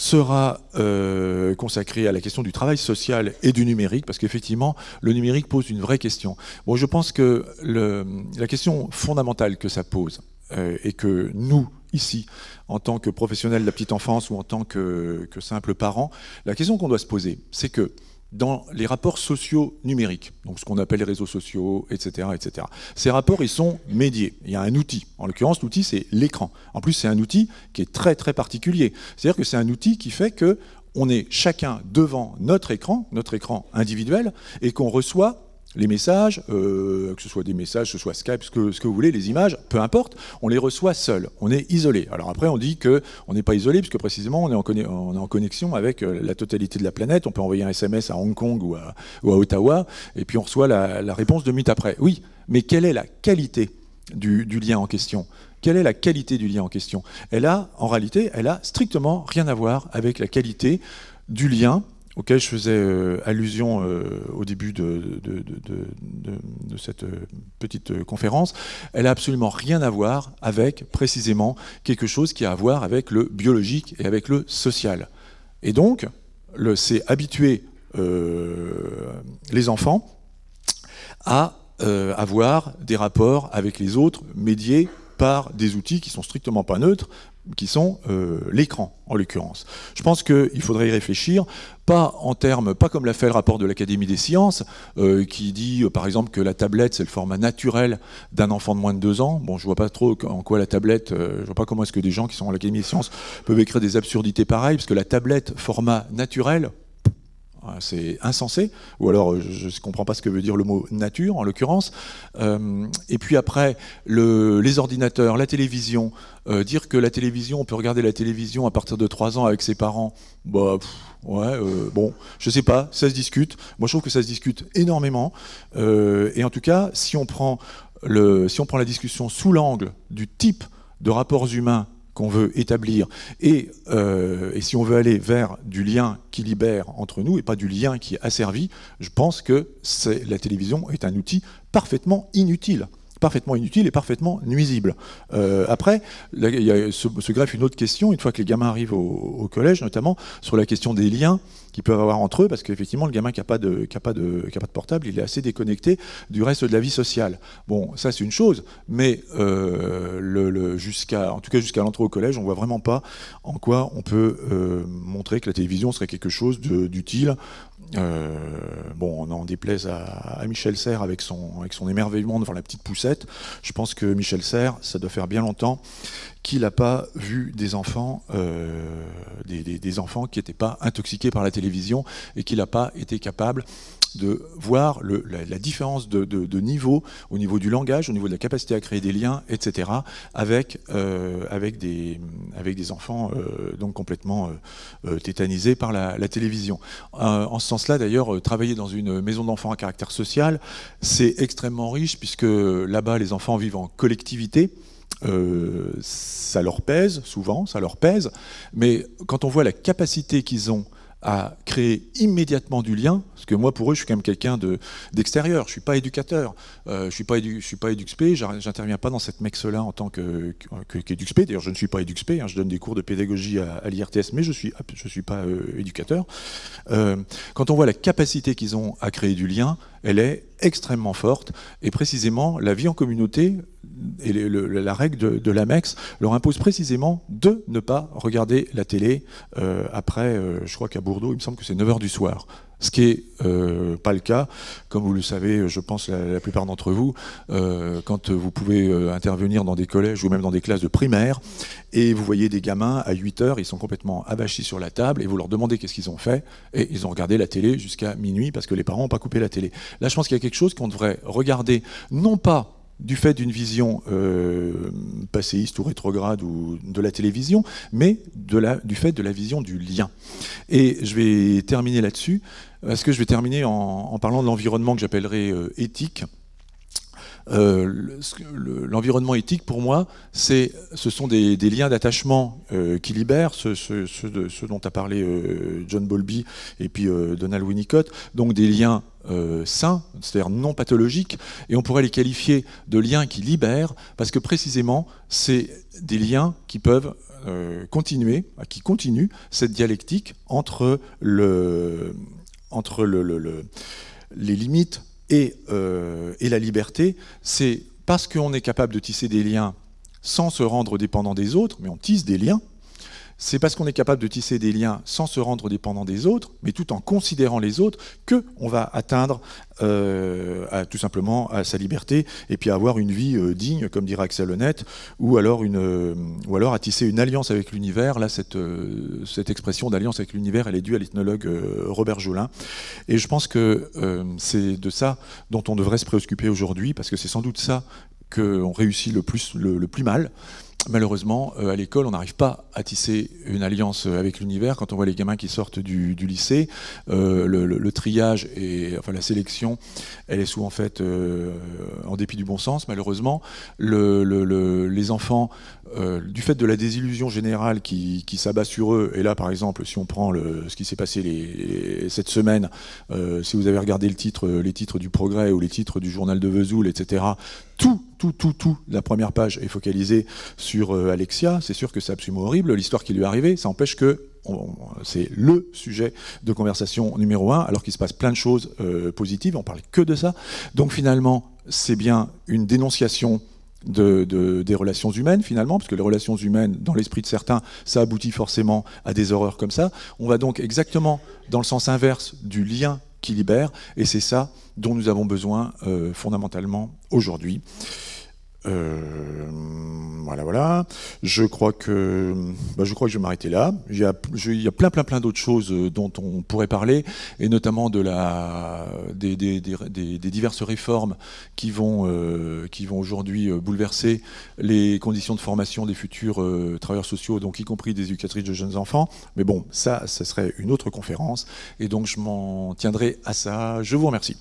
sera euh, consacré à la question du travail social et du numérique, parce qu'effectivement, le numérique pose une vraie question. Bon, je pense que la question fondamentale que ça pose, euh, et que nous, ici, en tant que professionnels de la petite enfance ou en tant que simples parents, la question qu'on doit se poser, c'est que dans les rapports sociaux numériques, donc ce qu'on appelle les réseaux sociaux, etc., etc. Ces rapports, ils sont médiés. Il y a un outil. En l'occurrence, l'outil, c'est l'écran. En plus, c'est un outil qui est très, très particulier. C'est-à-dire que c'est un outil qui fait que on est chacun devant notre écran, notre écran individuel, et qu'on reçoit les messages, euh, que ce soit des messages, que ce soit Skype, ce que, ce que vous voulez, les images, peu importe, on les reçoit seuls, on est isolé. Alors après, on dit qu'on n'est pas isolé, puisque précisément, on est, en connexion avec euh, la totalité de la planète. On peut envoyer un SMS à Hong Kong ou à, Ottawa, et puis on reçoit la, réponse deux minutes après. Oui, mais quelle est la qualité du, lien en question quelle est la qualité du lien en question Elle a, en réalité, elle a strictement rien à voir avec la qualité du lien auquel je faisais euh, allusion euh, au début de, cette euh, petite conférence, elle n'a absolument rien à voir avec précisément quelque chose qui a à voir avec le biologique et avec le social. Et donc, c'est habituer les enfants à avoir des rapports avec les autres médiés par des outils qui sont strictement pas neutres, qui sont euh, l'écran, en l'occurrence. Je pense qu'il faudrait y réfléchir, pas en termes, pas comme l'a fait le rapport de l'Académie des sciences, euh, qui dit euh, par exemple que la tablette c'est le format naturel d'un enfant de moins de deux ans. Bon, je vois pas trop en quoi la tablette, je vois pas comment est-ce que des gens qui sont à l'Académie des sciences peuvent écrire des absurdités pareilles, parce que la tablette, format naturel, Hein, c'est insensé, ou alors euh, je ne comprends pas ce que veut dire le mot nature en l'occurrence. Euh, et puis après, les ordinateurs, la télévision, euh, dire que la télévision, on peut regarder la télévision à partir de 3 ans avec ses parents, bah ouais, bon, je sais pas, ça se discute. Moi je trouve que ça se discute énormément. et en tout cas, si on prend, le, si on prend la discussion sous l'angle du type de rapports humains qu'on veut établir, euh, et, si on veut aller vers du lien qui libère entre nous et pas du lien qui est asservi, je pense que la télévision est un outil parfaitement inutile parfaitement inutile et parfaitement nuisible. Euh, après, il y a, greffe une autre question, une fois que les gamins arrivent au, collège, notamment sur la question des liens qu'ils peuvent avoir entre eux, parce qu'effectivement, le gamin qui n'a pas, de, de portable, il est assez déconnecté du reste de la vie sociale. Bon, ça c'est une chose, mais euh, jusqu'à, en tout cas jusqu'à l'entrée au collège, on ne voit vraiment pas en quoi on peut euh, montrer que la télévision serait quelque chose d'utile euh, bon, on en déplaise à, Michel Serres avec son, avec son émerveillement devant la petite poussette. Je pense que Michel Serres, ça doit faire bien longtemps qu'il n'a pas vu des enfants, euh, des, des, enfants qui n'étaient pas intoxiqués par la télévision et qu'il n'a pas été capable de voir la, différence de, niveau au niveau du langage, au niveau de la capacité à créer des liens, etc., avec, euh, avec, des, enfants euh, donc complètement euh, tétanisés par la, télévision. en ce sens-là, d'ailleurs, travailler dans une maison d'enfants à caractère social, c'est extrêmement riche, puisque là-bas, les enfants vivent en collectivité. ça leur pèse, souvent, ça leur pèse, mais quand on voit la capacité qu'ils ont à créer immédiatement du lien, parce que moi, pour eux, je suis quand même quelqu'un d'extérieur. Je je suis pas éducateur. Euh, je suis pas éduxpé. je suis pas J'interviens pas dans cette mexe-là en tant que qu'éduxpé. D'ailleurs, je ne suis pas éduxpé. Hein. je donne des cours de pédagogie à, l'IRTS, mais je suis je suis pas euh, éducateur. Euh, quand on voit la capacité qu'ils ont à créer du lien, elle est extrêmement forte. Et précisément, la vie en communauté et la règle de, de l'AMEX leur impose précisément de ne pas regarder la télé euh, après, je crois qu'à Bordeaux, il me semble que c'est 9h du soir ce qui n'est euh, pas le cas. Comme vous le savez, je pense la, plupart d'entre vous, euh, quand vous pouvez euh, intervenir dans des collèges ou même dans des classes de primaire, et vous voyez des gamins à 8 heures, ils sont complètement avachis sur la table, et vous leur demandez qu'est-ce qu'ils ont fait, et ils ont regardé la télé jusqu'à minuit parce que les parents n'ont pas coupé la télé. Là, je pense qu'il y a quelque chose qu'on devrait regarder, non pas du fait d'une vision passéiste ou rétrograde ou de la télévision, mais du fait de la vision du lien. Et je vais terminer là-dessus. Parce que je vais terminer en, parlant de l'environnement que j'appellerais euh, éthique. Euh, l'environnement éthique, pour moi, ce sont des, liens d'attachement euh, qui libèrent, ceux, dont a parlé John Bowlby et puis Donald Winnicott, donc des liens sains, c'est-à-dire non pathologiques, et on pourrait les qualifier de liens qui libèrent, parce que précisément, c'est des liens qui peuvent continuer, qui continuent cette dialectique entre le, entre les limites euh, et la liberté, c'est parce qu'on est capable de tisser des liens sans se rendre dépendant des autres, mais on tisse des liens, c'est parce qu'on est capable de tisser des liens sans se rendre dépendant des autres, mais tout en considérant les autres, qu'on va atteindre euh, à, tout simplement à sa liberté et puis avoir une vie euh, digne, comme dira Axel Honneth, ou alors une, euh, ou alors à tisser une alliance avec l'univers. Là, cette, cette expression d'alliance avec l'univers, elle est due à l'ethnologue Robert Jolin. Et je pense que c'est de ça dont on devrait se préoccuper aujourd'hui, parce que c'est sans doute ça qu'on réussit le plus, le plus mal malheureusement, euh, à l'école, on n'arrive pas à tisser une alliance euh, avec l'univers. Quand on voit les gamins qui sortent du, lycée, euh, le, triage et enfin la sélection, elle est souvent faite en dépit du bon sens. Malheureusement, le, les enfants euh, du fait de la désillusion générale qui, s'abat sur eux, et là par exemple, si on prend ce qui s'est passé cette semaine, euh, si vous avez regardé le titre, euh, les titres du Progrès ou les titres du journal de Vesoul, etc., tout, tout, tout, tout, la première page est focalisée sur Alexia. C'est sûr que c'est absolument horrible l'histoire qui lui est arrivée. Ça empêche que c'est le sujet de conversation numéro un, alors qu'il se passe plein de choses positives. On parle que de ça. Donc finalement, c'est bien une dénonciation de, des relations humaines finalement, parce que les relations humaines, dans l'esprit de certains, ça aboutit forcément à des horreurs comme ça. On va donc exactement dans le sens inverse du lien qui libère, et c'est ça dont nous avons besoin euh, fondamentalement aujourd'hui. Euh, voilà, voilà. Je crois que, bah, je crois que je vais m'arrêter là. Il y, a, plein, plein, plein d'autres choses euh, dont on pourrait parler, et notamment de la, des, diverses réformes qui vont, euh, qui vont aujourd'hui bouleverser les conditions de formation des futurs travailleurs sociaux, donc y compris des éducatrices de jeunes enfants. Mais bon, ça, ça serait une autre conférence, et donc je m'en tiendrai à ça. Je vous remercie.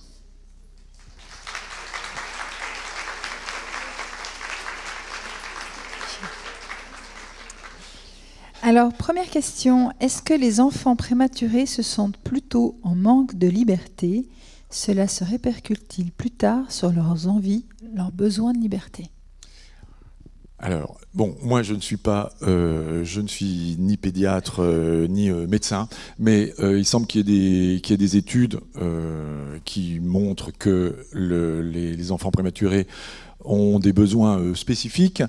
Alors, première question, est-ce que les enfants prématurés se sentent plutôt en manque de liberté Cela se répercute-t-il plus tard sur leurs envies, leurs besoins de liberté alors, bon, moi je ne suis pas, euh, je ne suis ni pédiatre euh, ni euh, médecin, mais il semble qu'il y, y, ait des études qui montrent que les, enfants prématurés ont des besoins euh, spécifiques.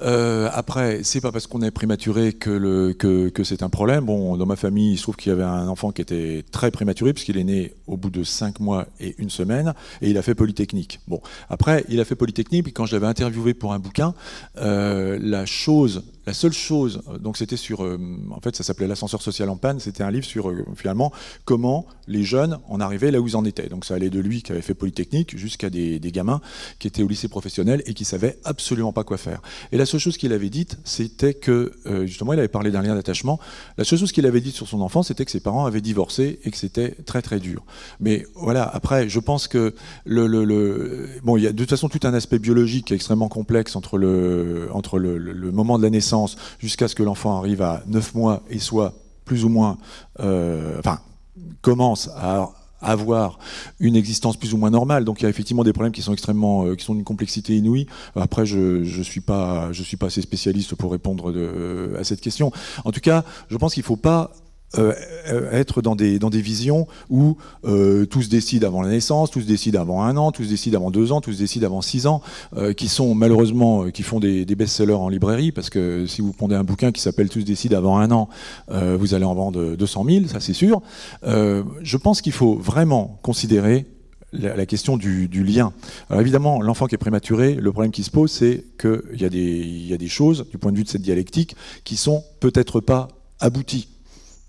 Euh, après, c'est pas parce qu'on est prématuré que, que, c'est un problème. Bon, dans ma famille, il se trouve qu'il y avait un enfant qui était très prématuré puisqu'il est né au bout de 5 mois et une semaine et il a fait Polytechnique. Bon, après, il a fait Polytechnique et quand je l'avais interviewé pour un bouquin, euh, la chose la seule chose, euh, donc c'était sur, euh, en fait ça s'appelait L'ascenseur social en panne, c'était un livre sur euh, finalement comment les jeunes en arrivaient là où ils en étaient. Donc ça allait de lui qui avait fait Polytechnique jusqu'à des, gamins qui étaient au lycée professionnel et qui savaient absolument pas quoi faire. Et la seule chose qu'il avait dite, c'était que, justement il avait parlé d'un lien d'attachement, la seule chose qu'il avait dite sur son enfant, c'était que ses parents avaient divorcé et que c'était très très dur. Mais voilà, après je pense que le, bon, il y a de toute façon tout un aspect biologique extrêmement complexe entre le, entre le moment de la naissance jusqu'à ce que l'enfant arrive à 9 mois et soit plus ou moins, euh, enfin, commence à avoir une existence plus ou moins normale. Donc il y a effectivement des problèmes qui sont extrêmement, euh, qui sont d'une complexité inouïe. Après, je je suis pas, je suis pas assez spécialiste pour répondre à cette question. En tout cas, je pense qu'il ne faut pas euh, être dans des, dans des visions où euh, tout se décide avant la naissance, tout se décide avant un an, tout se décide avant deux ans, tout se décide avant six ans, euh, qui sont malheureusement, qui font des, best-sellers en librairie, parce que si vous pondez un bouquin qui s'appelle Tout se décide avant un an, vous allez en vendre 200 000, ça c'est sûr. je pense qu'il faut vraiment considérer la, question du, lien. Alors évidemment, l'enfant qui est prématuré, le problème qui se pose, c'est qu'il y, a des, y a des choses, du point de vue de cette dialectique, qui sont peut-être pas abouties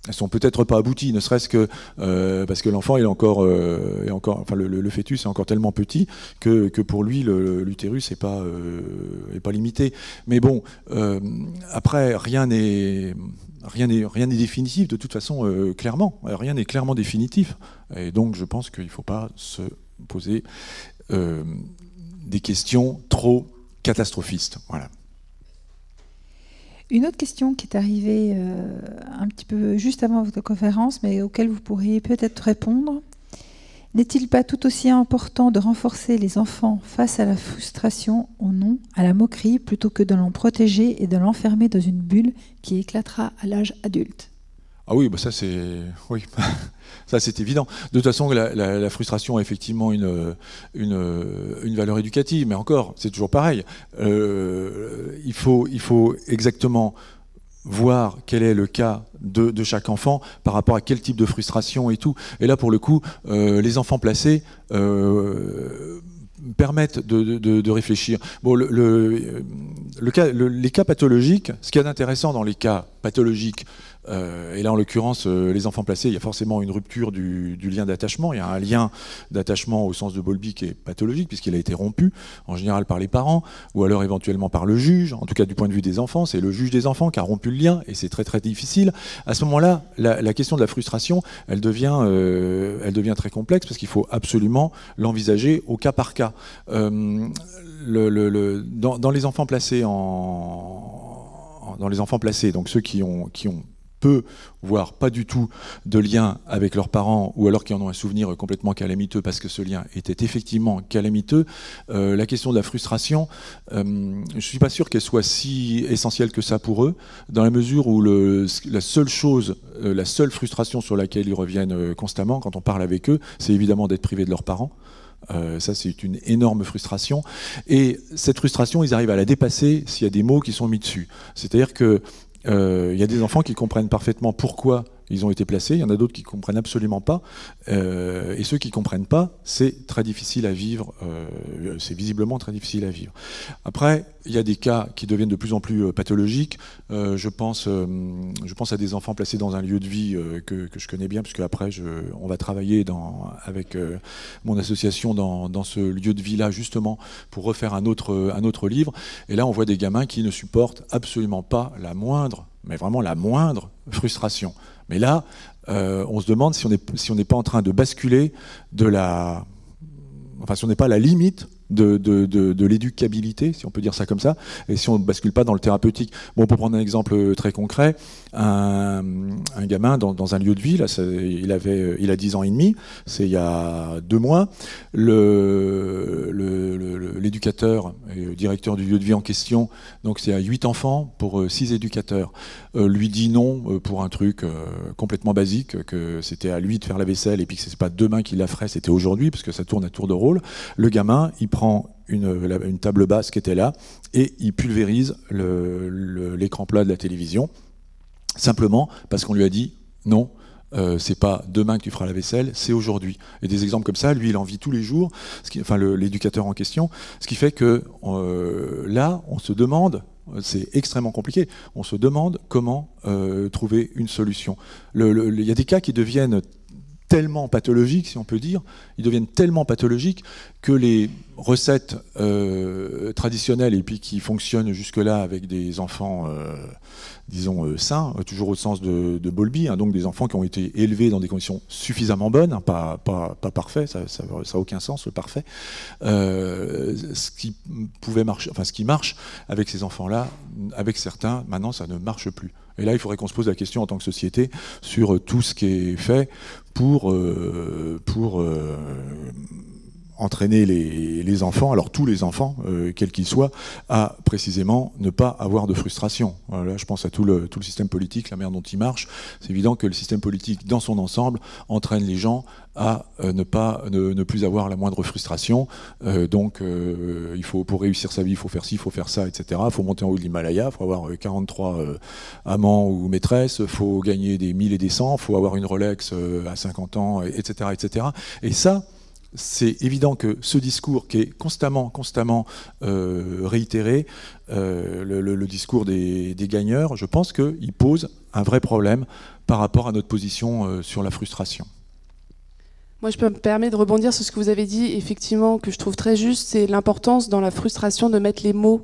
elles sont peut-être pas abouties, ne serait-ce que euh, parce que l'enfant est encore, euh, encore, enfin le, fœtus est encore tellement petit que, pour lui l'utérus n'est pas euh, pas limité. Mais bon, après rien n'est rien n'est rien n'est définitif de toute façon clairement, rien n'est clairement définitif. Et donc je pense qu'il ne faut pas se poser des questions trop catastrophistes. Voilà. Une autre question qui est arrivée euh, un petit peu juste avant votre conférence, mais auquel vous pourriez peut-être répondre. N'est-il pas tout aussi important de renforcer les enfants face à la frustration ou non, à la moquerie, plutôt que de l'en protéger et de l'enfermer dans une bulle qui éclatera à l'âge adulte ah oui, bah ça c'est oui, ça c'est évident. De toute façon, la, frustration a effectivement une, une, valeur éducative, mais encore, c'est toujours pareil. Euh, il, faut, il faut exactement voir quel est le cas de, chaque enfant par rapport à quel type de frustration et tout. Et là, pour le coup, euh, les enfants placés. Euh, permettent de, réfléchir. Bon, le, les cas pathologiques, ce qu'il y a d'intéressant dans les cas pathologiques, euh, et là, en l'occurrence, euh, les enfants placés, il y a forcément une rupture du, lien d'attachement. Il y a un lien d'attachement au sens de Bolby qui est pathologique, puisqu'il a été rompu, en général par les parents, ou alors éventuellement par le juge. En tout cas, du point de vue des enfants, c'est le juge des enfants qui a rompu le lien, et c'est très très difficile. À ce moment-là, la, question de la frustration, elle devient, euh, elle devient très complexe, parce qu'il faut absolument l'envisager au cas par cas. dans, les enfants placés dans les enfants placés, donc ceux qui ont, qui ont peu, voire pas du tout, de lien avec leurs parents, ou alors qu'ils en ont un souvenir complètement calamiteux parce que ce lien était effectivement calamiteux. Euh, la question de la frustration, euh, je ne suis pas sûr qu'elle soit si essentielle que ça pour eux, dans la mesure où le, la seule chose, euh, la seule frustration sur laquelle ils reviennent constamment quand on parle avec eux, c'est évidemment d'être privés de leurs parents. ça, c'est une énorme frustration. Et cette frustration, ils arrivent à la dépasser s'il y a des mots qui sont mis dessus. C'est-à-dire que euh, il y a des enfants qui comprennent parfaitement pourquoi ils ont été placés. Il y en a d'autres qui ne comprennent absolument pas. Euh, et ceux qui comprennent pas, c'est très difficile à vivre. Euh, c'est visiblement très difficile à vivre. Après, il y a des cas qui deviennent de plus en plus euh, pathologiques. je, pense, je pense à des enfants placés dans un lieu de vie que, je connais bien, puisque après, on va travailler avec mon association dans, ce lieu de vie-là, justement, pour refaire autre, un autre livre. Et là, on voit des gamins qui ne supportent absolument pas la moindre, mais vraiment la moindre frustration. Mais là, euh, on se demande si on n'est pas en train de basculer de la. Enfin, si on n'est pas à la limite de, de l'éducabilité, si on peut dire ça comme ça, et si on ne bascule pas dans le thérapeutique. Bon, pour prendre un exemple euh, très concret, un, gamin dans, un lieu de vie, là, il, avait, il a 10 ans et demi, c'est il y a deux mois. L'éducateur le, le, directeur du lieu de vie en question, donc c'est à 8 enfants pour 6 euh, éducateurs, euh, lui dit non euh, pour un truc complètement basique, que c'était à lui de faire la vaisselle et puis que c'est pas demain qu'il la ferait, c'était aujourd'hui, parce que ça tourne à tour de rôle. Le gamin, il prend une, table basse qui était là, et il pulvérise l'écran plat de la télévision simplement parce qu'on lui a dit non. Euh, c'est pas demain que tu feras la vaisselle, c'est aujourd'hui. Et des exemples comme ça, lui, il en vit tous les jours, enfin l'éducateur en question, ce qui fait que euh, là, on se demande, c'est extrêmement compliqué, on se demande comment euh, trouver une solution. Il y a des cas qui deviennent tellement pathologiques, si on peut dire, ils deviennent tellement pathologiques que les recettes traditionnelles et puis qui fonctionnent jusque-là avec des enfants disons, euh, sains, euh, toujours au sens de, de Bolby, hein, donc des enfants qui ont été élevés dans des conditions suffisamment bonnes, hein, pas, pas, pas parfait, ça n'a aucun sens, le parfait. Euh, ce, qui pouvait marcher, enfin, ce qui marche avec ces enfants-là, avec certains, maintenant, ça ne marche plus. Et là, il faudrait qu'on se pose la question en tant que société sur tout ce qui est fait pour, pour entraîner les, enfants, alors tous les enfants, euh, quels qu'ils soient, à précisément ne pas avoir de frustration. là, je pense à tout le, tout le système politique, la manière dont il marche. C'est évident que le système politique, dans son ensemble, entraîne les gens à euh, ne, pas, ne, plus avoir la moindre frustration. Euh, donc, il faut, pour réussir sa vie, il faut faire ci, il faut faire ça, etc. Il faut monter en haut de l'Himalaya, il faut avoir 43 amants ou maîtresses, il faut gagner des 1000 et des 100, il faut avoir une Rolex à 50 ans, etc. etc. Et ça, c'est évident que ce discours qui est constamment, constamment euh, réitéré, euh, le, discours des, gagneurs, je pense qu'il pose un vrai problème par rapport à notre position euh, sur la frustration. Moi, je peux me permettre de rebondir sur ce que vous avez dit, effectivement, que je trouve très juste, c'est l'importance dans la frustration de mettre les mots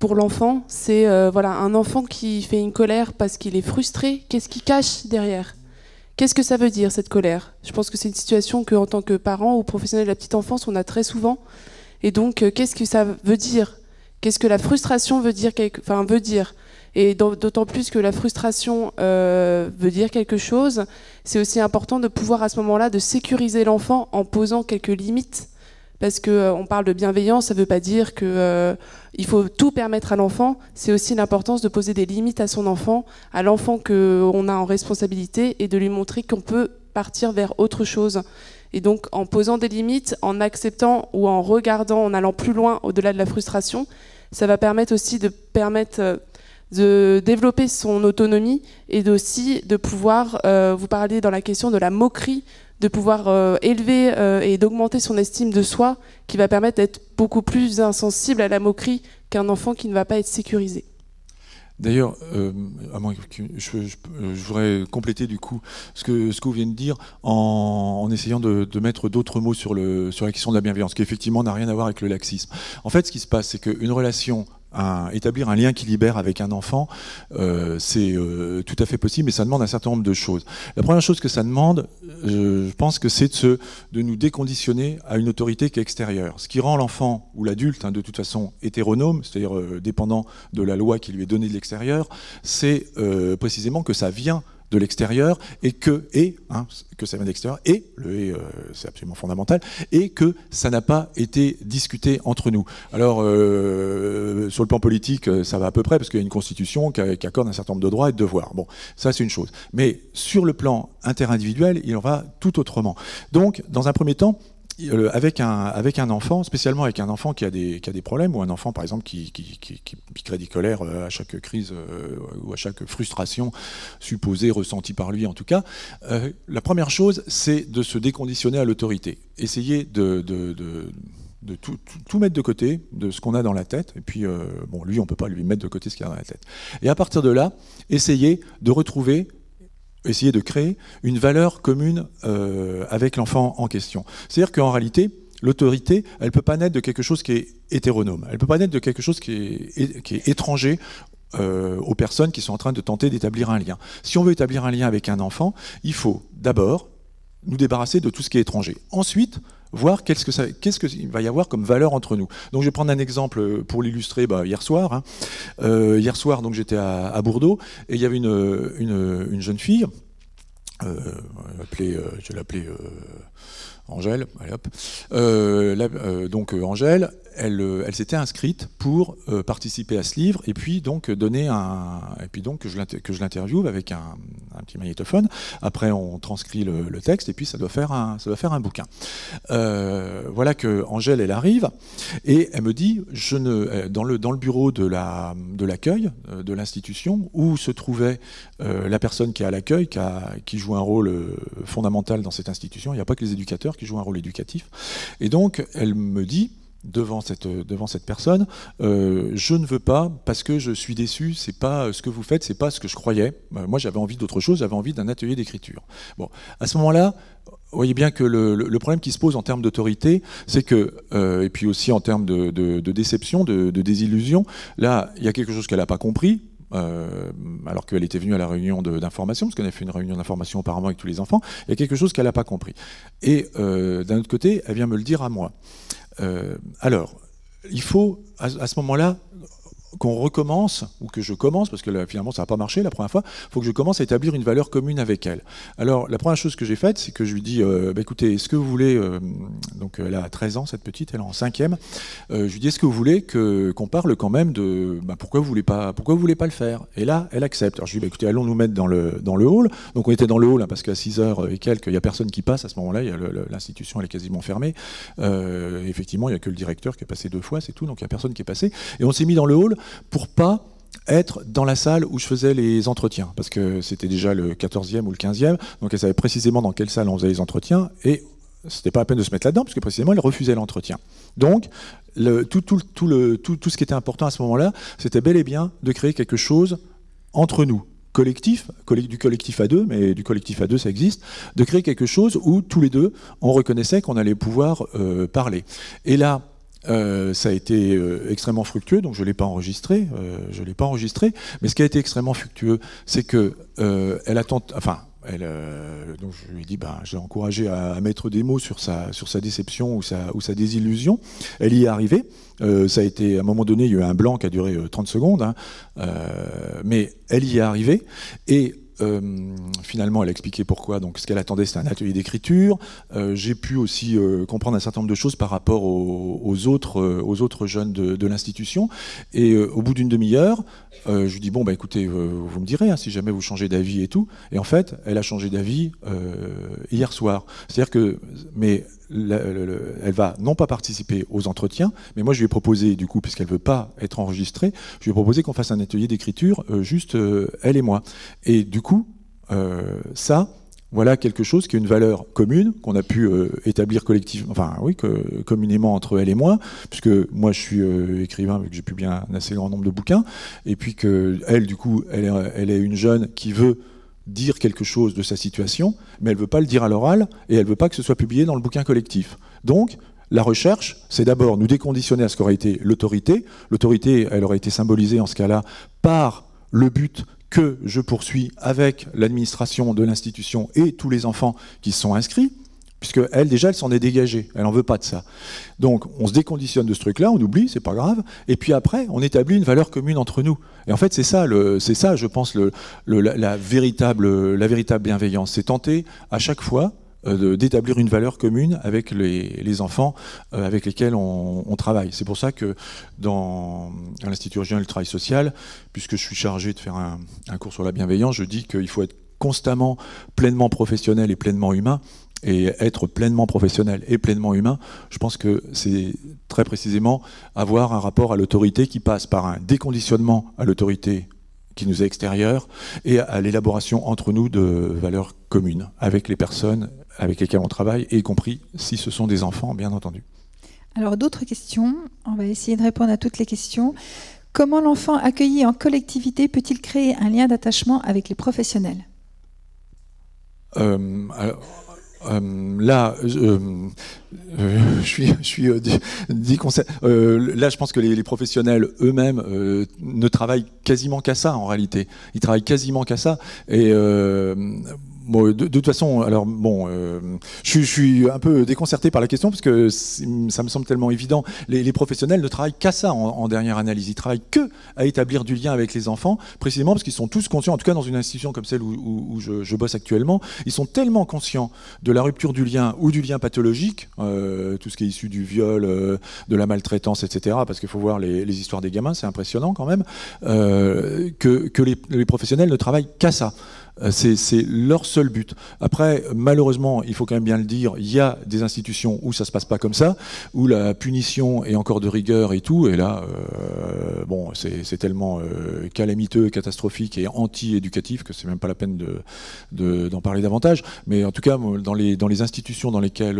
pour l'enfant. C'est voilà, un enfant qui fait une colère parce qu'il est frustré, qu'est-ce qu'il cache derrière Qu'est-ce que ça veut dire cette colère Je pense que c'est une situation qu'en en tant que parent ou professionnel de la petite enfance, on a très souvent. Et donc, euh, qu'est-ce que ça veut dire Qu'est-ce que la frustration veut dire Enfin, veut dire. Et d'autant plus que la frustration euh, veut dire quelque chose, c'est aussi important de pouvoir à ce moment-là de sécuriser l'enfant en posant quelques limites parce que euh, on parle de bienveillance, ça ne veut pas dire qu'il euh, faut tout permettre à l'enfant. C'est aussi l'importance de poser des limites à son enfant, à l'enfant que qu'on a en responsabilité, et de lui montrer qu'on peut partir vers autre chose. Et donc, en posant des limites, en acceptant ou en regardant, en allant plus loin au-delà de la frustration, ça va permettre aussi de permettre euh, de développer son autonomie et aussi de pouvoir, vous parler dans la question de la moquerie de pouvoir euh, élever euh, et d'augmenter son estime de soi, qui va permettre d'être beaucoup plus insensible à la moquerie qu'un enfant qui ne va pas être sécurisé. D'ailleurs, euh, je, voudrais compléter du coup ce que, ce vous venez de dire en, essayant de, mettre d'autres mots sur, sur la question de la bienveillance, qui effectivement n'a rien à voir avec le laxisme. En fait, ce qui se passe, c'est qu'une relation établir un lien qui libère avec un enfant, euh, c'est euh, tout à fait possible, mais ça demande un certain nombre de choses. La première chose que ça demande, euh, je, pense que c'est de, de nous déconditionner à une autorité qui est extérieure. Ce qui rend l'enfant ou l'adulte, hein, de toute façon, hétéronome, c'est-à-dire dépendant de la loi qui lui est donnée de l'extérieur, c'est précisément que ça vient de l'extérieur et que et hein, que ça vient de l'extérieur et le et euh, c'est absolument fondamental et que ça n'a pas été discuté entre nous. Alors euh, sur le plan politique, euh, ça va à peu près parce qu'il y a une constitution qui, accorde un certain nombre de droits et de devoirs. Bon, ça c'est une chose. Mais sur le plan interindividuel, il en va tout autrement. Donc dans un premier temps, euh, avec un, avec un enfant, spécialement avec un enfant qui a des, des problèmes, ou un enfant par exemple qui, qui, des colères euh, à chaque crise euh, ou à chaque frustration supposée, ressentie par lui en tout cas, la première chose c'est de se déconditionner à l'autorité. Essayer de, de, tout, mettre de côté de ce qu'on a dans la tête. Et puis, bon, lui, on ne peut pas lui mettre de côté ce qu'il a dans la tête. Et à partir de là, essayer de retrouver essayer de créer une valeur commune euh, avec l'enfant en question. C'est-à-dire qu'en réalité, l'autorité, elle ne peut pas naître de quelque chose qui est hétéronome, elle ne peut pas naître de quelque chose qui est, étranger euh, aux personnes qui sont en train de tenter d'établir un lien. Si on veut établir un lien avec un enfant, il faut d'abord nous débarrasser de tout ce qui est étranger. Ensuite, voir qu'est-ce que ça, qu'est-ce qu'il va y avoir comme valeur entre nous. Donc je vais prendre un exemple euh, pour l'illustrer. Bah, hier soir, hein. euh, hier soir, donc j'étais à, Bordeaux et il y avait une, jeune fille. Euh, appelée, euh, je l'appelais Angèle. Allez hop. donc Angèle, elle, elle s'était inscrite pour participer à ce livre et puis donc donner un, et puis donc que je, l'interviewe avec un, magnétophone. Après, on transcrit le, texte et puis ça doit faire un, ça faire un bouquin. Euh, voilà que Angèle, elle arrive et elle me dit, je ne, euh, dans le dans le bureau de la de l'accueil euh, de l'institution où se trouvait la personne qui est à l'accueil, qui, qui, joue un rôle fondamental dans cette institution. Il n'y a pas que les éducateurs qui jouent un rôle éducatif. Et donc, elle me dit devant cette, euh, devant cette personne. Euh, je ne veux pas parce que je suis déçu, c'est pas ce que vous faites, c'est pas ce que je croyais. Euh, moi, j'avais envie d'autre chose, j'avais envie d'un atelier d'écriture. Bon, à ce moment-là, vous voyez bien que le, problème qui se pose en termes d'autorité, c'est que, et puis aussi en termes de, déception, de, désillusion, là, il y a quelque chose qu'elle n'a pas compris. alors qu'elle était venue à la réunion d'information, parce qu'on a fait une réunion d'information apparemment avec tous les enfants, il y a quelque chose qu'elle n'a pas compris. Et d'un autre côté, elle vient me le dire à moi. Euh, alors, il faut à, ce moment-là qu'on recommence, ou que je commence, parce que finalement ça n'a pas marché la première fois, il faut que je commence à établir une valeur commune avec elle. Alors la première chose que j'ai faite, c'est que je lui dis, euh, bah, écoutez, est-ce que vous voulez, euh, donc elle a 13 ans cette petite, elle est en 5 euh, je lui dis, est-ce que vous voulez que qu'on parle quand même de bah, pourquoi vous voulez pas, pourquoi vous voulez pas le faire Et là, elle accepte. Alors je lui dis, bah, écoutez, allons nous mettre dans le, dans le hall. Donc on était dans le hall, hein, parce qu'à 6h et quelques, il n'y a personne qui passe à ce moment-là, l'institution elle est quasiment fermée. effectivement, il n'y a que le directeur qui est passé deux fois, c'est tout, donc il n'y a personne qui est passé. Et on s'est mis dans le hall pour pas être dans la salle où je faisais les entretiens, parce que c'était déjà le 14e ou le 15e, donc elle savait précisément dans quelle salle on faisait les entretiens, et c'était pas la peine de se mettre là-dedans, parce que précisément, elle refusait l'entretien. Donc, tout, tout, le, tout, ce qui était important à ce moment-là, c'était bel et bien de créer quelque chose entre nous, collectif, du collectif à deux, mais du collectif à deux, ça existe, de créer quelque chose où tous les deux, on reconnaissait qu'on allait pouvoir euh, parler. Et là, euh, ça a été euh, extrêmement fructueux, donc je ne l'ai pas enregistré, euh, je l'ai pas enregistré. Mais ce qui a été extrêmement fructueux, c'est que elle attend, enfin, elle, donc je lui ai dit, ben, j'ai encouragé à, mettre des mots sur sa, sur sa déception ou sa, ou sa désillusion. Elle y est arrivée. ça a été, à un moment donné, il y a eu un blanc qui a duré 30 secondes, hein. mais elle y est arrivée. Et euh, finalement, elle a expliqué pourquoi. Donc, ce qu'elle attendait, c'était un atelier d'écriture. Euh, j'ai pu aussi euh, comprendre un certain nombre de choses par rapport aux, autres, aux autres jeunes de, de l'institution. Et au bout d'une demi-heure, euh, je lui dis bon bah écoutez, euh, vous me direz hein, si jamais vous changez d'avis et tout. Et en fait, elle a changé d'avis euh, hier soir. C'est-à-dire que, mais elle va non pas participer aux entretiens, mais moi je lui ai proposé du coup, puisqu'elle veut pas être enregistrée, je lui ai proposé qu'on fasse un atelier d'écriture euh, juste elle et moi. Et du coup, ça voilà quelque chose qui est une valeur commune qu'on a pu euh, établir collectivement, enfin oui, communément entre elle et moi, puisque moi je suis euh, écrivain vu que j'ai publié un, assez grand nombre de bouquins, et puis que elle du coup elle est, une jeune qui veut dire quelque chose de sa situation, mais elle ne veut pas le dire à l'oral et elle ne veut pas que ce soit publié dans le bouquin collectif. Donc la recherche, c'est d'abord nous déconditionner à ce qu'aurait été l'autorité. L'autorité, elle aurait été symbolisée en ce cas-là par le but que je poursuis avec l'administration de l'institution et tous les enfants qui sont inscrits, puisque elle, déjà, elle s'en est dégagée, elle n'en veut pas de ça. Donc, on se déconditionne de ce truc-là, on oublie, c'est pas grave, et puis après, on établit une valeur commune entre nous. Et en fait, c'est ça, c'est ça, je pense, le, la, véritable, la véritable bienveillance. C'est tenter à chaque fois euh, d'établir une valeur commune avec les, enfants euh, avec lesquels on, travaille. C'est pour ça que dans l'Institut régional du travail social, puisque je suis chargé de faire un, un cours sur la bienveillance, je dis qu'il faut être constamment pleinement professionnel et pleinement humain. Et être pleinement professionnel et pleinement humain, je pense que c'est très précisément avoir un rapport à l'autorité qui passe par un déconditionnement à l'autorité qui nous est extérieure et à l'élaboration entre nous de valeurs communes avec les personnes avec lesquels on travaille, y compris si ce sont des enfants, bien entendu. Alors d'autres questions, on va essayer de répondre à toutes les questions. Comment l'enfant accueilli en collectivité peut-il créer un lien d'attachement avec les professionnels euh, euh, là, euh, je suis, là, je pense que les, professionnels eux-mêmes ne travaillent quasiment qu'à ça en réalité. Ils travaillent quasiment qu'à ça et euh, de, toute façon, alors bon, euh, je, suis un peu déconcerté par la question parce que ça me semble tellement évident. Les, professionnels ne travaillent qu'à ça en, dernière analyse. Ils travaillent que à établir du lien avec les enfants, précisément parce qu'ils sont tous conscients, en tout cas dans une institution comme celle où, je, bosse actuellement, ils sont tellement conscients de la rupture du lien ou du lien pathologique, euh, tout ce qui est issu du viol, de la maltraitance, etc. Parce qu'il faut voir les, histoires des gamins, c'est impressionnant quand même, que, les professionnels ne travaillent qu'à ça. Euh, c'est leur seul but. Après, malheureusement, il faut quand même bien le dire, il y a des institutions où ça se passe pas comme ça, où la punition est encore de rigueur et tout. Et là, euh, bon, c'est tellement euh, calamiteux, catastrophique et anti-éducatif que c'est même pas la peine d'en de, d'en parler davantage. Mais en tout cas, dans les, dans les institutions dans lesquelles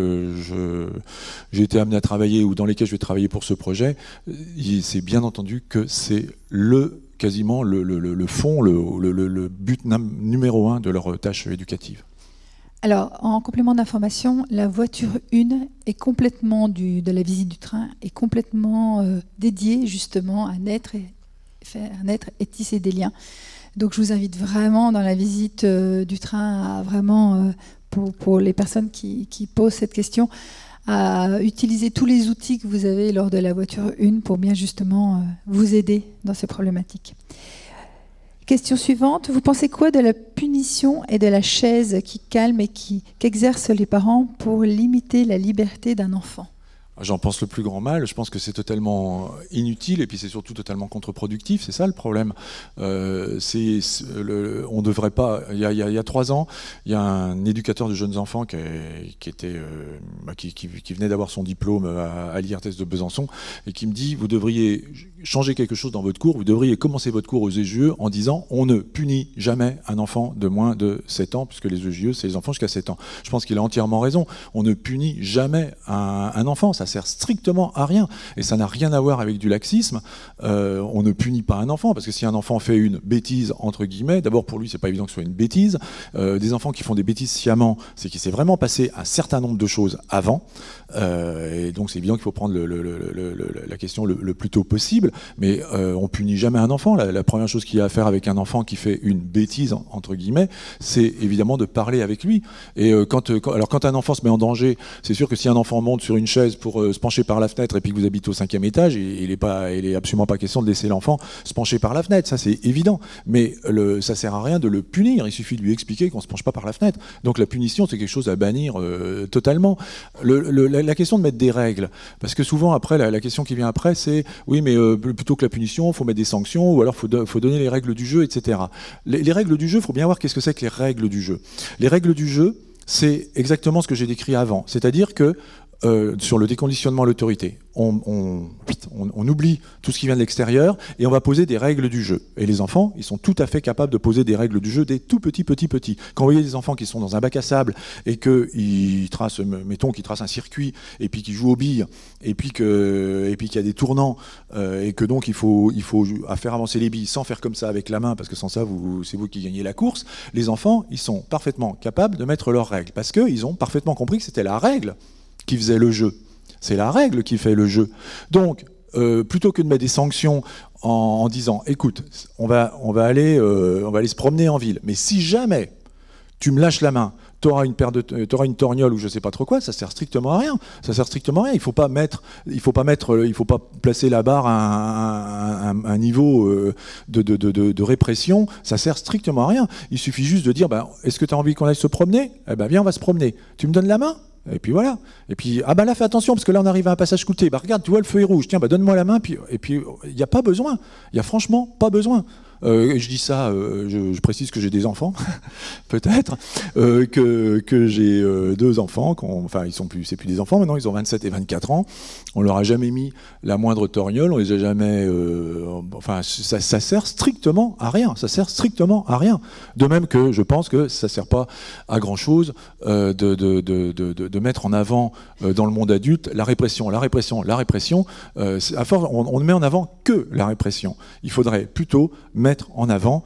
j'ai été amené à travailler ou dans lesquelles je vais travailler pour ce projet, c'est bien entendu que c'est le quasiment le, fond, le, but numéro un de leur tâche éducative. Alors, en complément d'information, la voiture 1 est complètement de la visite du train est complètement euh, dédiée justement à naître et faire naître et tisser des liens. Donc, je vous invite vraiment dans la visite euh, du train vraiment euh, pour, les personnes qui posent cette question à utiliser tous les outils que vous avez lors de la voiture 1 pour bien justement euh, vous aider dans ces problématiques. Question suivante, vous pensez quoi de la punition et de la chaise qui calme et qui qu'exercent les parents pour limiter la liberté d'un enfant J'en pense le plus grand mal. Je pense que c'est totalement inutile et puis c'est surtout totalement contre-productif. C'est ça le problème. Euh, c'est, on devrait pas. Il y, a, trois ans, il y a un éducateur de jeunes enfants qui, était, euh, bah, qui, venait d'avoir son diplôme à, l'IRTES de Besançon et qui me dit vous devriez changer quelque chose dans votre cours. Vous devriez commencer votre cours aux EGE e en disant on ne punit jamais un enfant de moins de 7 ans, puisque les EGE e, c'est les enfants jusqu'à 7 ans. Je pense qu'il a entièrement raison. On ne punit jamais un, un enfant. Ça sert strictement à rien. Et ça n'a rien à voir avec du laxisme. Euh, on ne punit pas un enfant, parce que si un enfant fait une bêtise, entre guillemets, d'abord pour lui, c'est pas évident que ce soit une bêtise. Euh, des enfants qui font des bêtises sciemment, c'est qu'il s'est vraiment passé un certain nombre de choses avant. Euh, et donc c'est évident qu'il faut prendre la question le, plus tôt possible. Mais on punit jamais un enfant. La, première chose qu'il y a à faire avec un enfant qui fait une bêtise, entre guillemets, c'est évidemment de parler avec lui. Et quand, alors quand un enfant se met en danger, c'est sûr que si un enfant monte sur une chaise pour euh, se pencher par la fenêtre et puis que vous habitez au cinquième étage, il n'est pas, il est absolument pas question de laisser l'enfant se pencher par la fenêtre, ça c'est évident. Mais le, ça sert à rien de le punir, il suffit de lui expliquer qu'on se penche pas par la fenêtre. Donc la punition c'est quelque chose à bannir euh, totalement. la, question de mettre des règles, parce que souvent après la, question qui vient après c'est oui mais euh, plutôt que la punition, faut mettre des sanctions ou alors faut, faut donner les règles du jeu, etc. Les, les règles du jeu, faut bien voir qu'est-ce que c'est que les règles du jeu. Les règles du jeu, c'est exactement ce que j'ai décrit avant. C'est-à-dire que euh, sur le déconditionnement à l'autorité. On, oublie tout ce qui vient de l'extérieur et on va poser des règles du jeu. Et les enfants, ils sont tout à fait capables de poser des règles du jeu des tout petits, petits, petits. Quand vous voyez des enfants qui sont dans un bac à sable et qu'ils tracent, mettons, qu'ils tracent un circuit et puis qu'ils jouent aux billes et puis qu'il y a des tournants euh, et que donc il faut, il faut faire avancer les billes sans faire comme ça avec la main parce que sans ça, c'est vous qui gagnez la course. Les enfants, ils sont parfaitement capables de mettre leurs règles parce qu'ils ont parfaitement compris que c'était la règle qui faisait le jeu. C'est la règle qui fait le jeu. Donc, euh, plutôt que de mettre des sanctions en, disant, écoute, on va, on, va aller, euh, on va aller se promener en ville, mais si jamais tu me lâches la main, tu auras une paire euh, une torgnole ou je ne sais pas trop quoi, ça sert strictement à rien. Ça sert strictement à rien. Il faut pas mettre, il faut pas faut pas placer la barre à un, niveau de, répression. Ça sert strictement à rien. Il suffit juste de dire, ben, est-ce que tu as envie qu'on aille se promener Eh bien, viens, on va se promener. Tu me donnes la main et puis voilà. Et puis, ah ben là, fais attention, parce que là, on arrive à un passage coûté. Bah regarde, tu vois, le feu est rouge. Tiens, bah donne-moi la main. Puis, et puis, il n'y a pas besoin. Il n'y a franchement pas besoin. Euh, je dis ça, euh, je, précise que j'ai des enfants, peut-être, euh, que, j'ai deux enfants, enfin ils sont plus, c'est plus des enfants maintenant, ils ont 27 et 24 ans. On leur a jamais mis la moindre torgnole, on les a jamais, enfin ça, ça, sert strictement à rien, ça sert strictement à rien. De même que je pense que ça sert pas à grand chose de, mettre en avant dans le monde adulte la répression, la répression, la répression. à force, on ne met en avant que la répression. Il faudrait plutôt mettre en avant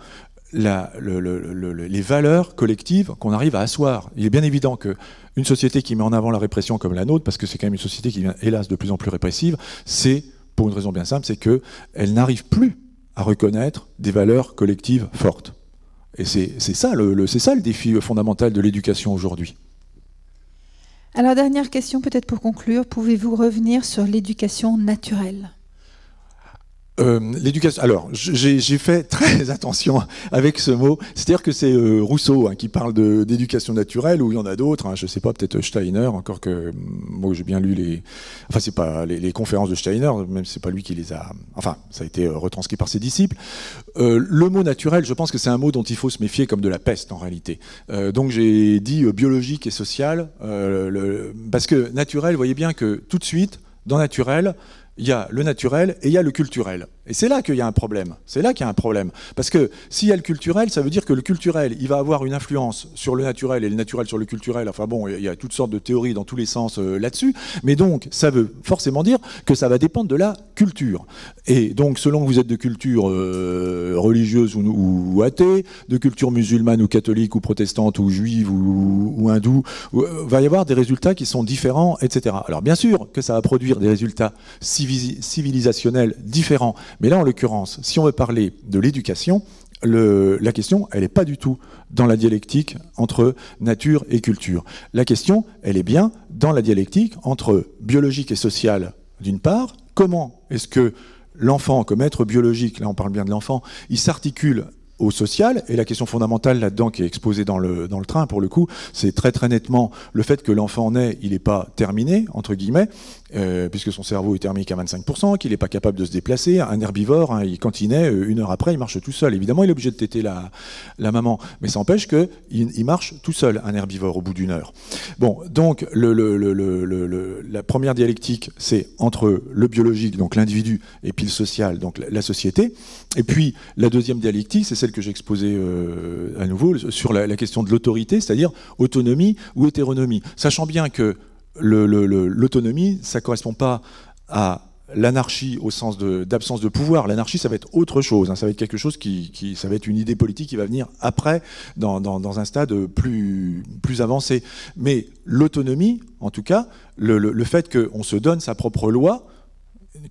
les valeurs collectives qu'on arrive à asseoir. Il est bien évident que une société qui met en avant la répression comme la nôtre, parce que c'est quand même une société qui devient hélas de plus en plus répressive, c'est pour une raison bien simple, c'est qu'elle n'arrive plus à reconnaître des valeurs collectives fortes. Et c'est ça le défi fondamental de l'éducation aujourd'hui. Alors dernière question peut-être pour conclure, pouvez-vous revenir sur l'éducation naturelle euh, l'éducation. Alors, j'ai fait très attention avec ce mot. C'est-à-dire que c'est euh, Rousseau hein, qui parle d'éducation naturelle, ou il y en a d'autres. Hein, je ne sais pas, peut-être Steiner. Encore que mm, moi, j'ai bien lu les. Enfin, c'est pas les, conférences de Steiner. Même c'est pas lui qui les a. Enfin, ça a été euh, retranscrit par ses disciples. le mot naturel, je pense que c'est un mot dont il faut se méfier comme de la peste en réalité. donc, j'ai dit biologique et social, le... parce que naturel. Vous voyez bien que tout de suite, dans naturel il y a le naturel et il y a le culturel. Et c'est là qu'il y a un problème. C'est là qu'il y a un problème. Parce que s'il y a le culturel, ça veut dire que le culturel, il va avoir une influence sur le naturel et le naturel sur le culturel. Enfin bon, il y a toutes sortes de théories dans tous les sens euh, là-dessus. Mais donc, ça veut forcément dire que ça va dépendre de la culture. Et donc, selon que vous êtes de culture euh, religieuse ou, athée, de culture musulmane ou catholique ou protestante ou juive ou, ou hindoue, il euh, va y avoir des résultats qui sont différents, etc. Alors bien sûr que ça va produire des résultats si civilisationnel différents. Mais là, en l'occurrence, si on veut parler de l'éducation, la question, elle n'est pas du tout dans la dialectique entre nature et culture. La question, elle est bien dans la dialectique entre biologique et social, d'une part. Comment est-ce que l'enfant, comme être biologique, là on parle bien de l'enfant, il s'articule au social, et la question fondamentale là-dedans qui est exposée dans le, dans le train, pour le coup, c'est très très nettement le fait que l'enfant naît, il n'est pas terminé, entre guillemets, euh, puisque son cerveau est thermique à 25%, qu'il n'est pas capable de se déplacer. Un herbivore, hein, il naît, euh, une heure après, il marche tout seul. Évidemment, il est obligé de téter la, la maman, mais ça empêche qu'il il marche tout seul, un herbivore, au bout d'une heure. Bon, donc le, le, le, la première dialectique, c'est entre le biologique, donc l'individu, et puis le social, donc la, société. Et puis la deuxième dialectique, c'est celle que j'ai euh, à nouveau sur la, la question de l'autorité, c'est-à-dire autonomie ou hétéronomie, sachant bien que l'autonomie, ça ne correspond pas à l'anarchie au sens d'absence de, pouvoir. L'anarchie, ça va être autre chose. Hein. Ça va être quelque chose qui, ça va être une idée politique qui va venir après, dans, un stade plus, plus avancé. Mais l'autonomie, en tout cas, le, le fait qu'on se donne sa propre loi,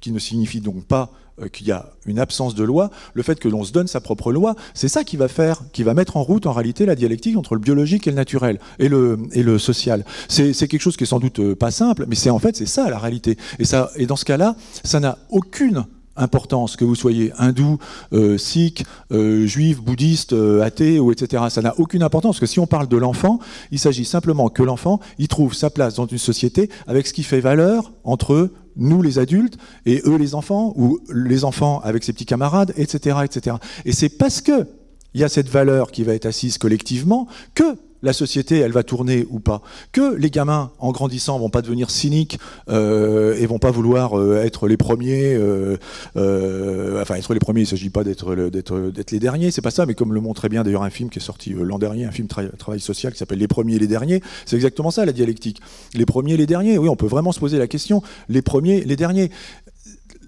qui ne signifie donc pas euh, qu'il y a une absence de loi, le fait que l'on se donne sa propre loi, c'est ça qui va faire, qui va mettre en route en réalité la dialectique entre le biologique et le naturel et le, et le social. C'est quelque chose qui est sans doute euh, pas simple, mais c'est en fait c'est ça la réalité. Et ça, et dans ce cas-là, ça n'a aucune importance, que vous soyez hindou, euh, sikh, euh, juif, bouddhiste, athée, ou etc. Ça n'a aucune importance, parce que si on parle de l'enfant, il s'agit simplement que l'enfant, il trouve sa place dans une société avec ce qui fait valeur entre eux, nous les adultes et eux les enfants, ou les enfants avec ses petits camarades, etc. etc. Et c'est parce que il y a cette valeur qui va être assise collectivement que la société, elle va tourner ou pas. Que les gamins, en grandissant, vont pas devenir cyniques euh, et vont pas vouloir euh, être les premiers. Euh, euh, enfin, être les premiers, il ne s'agit pas d'être les derniers, c'est pas ça. Mais comme le montrait bien d'ailleurs un film qui est sorti l'an dernier, un film travail social qui s'appelle Les premiers et les derniers, c'est exactement ça la dialectique. Les premiers et les derniers. Oui, on peut vraiment se poser la question. Les premiers, les derniers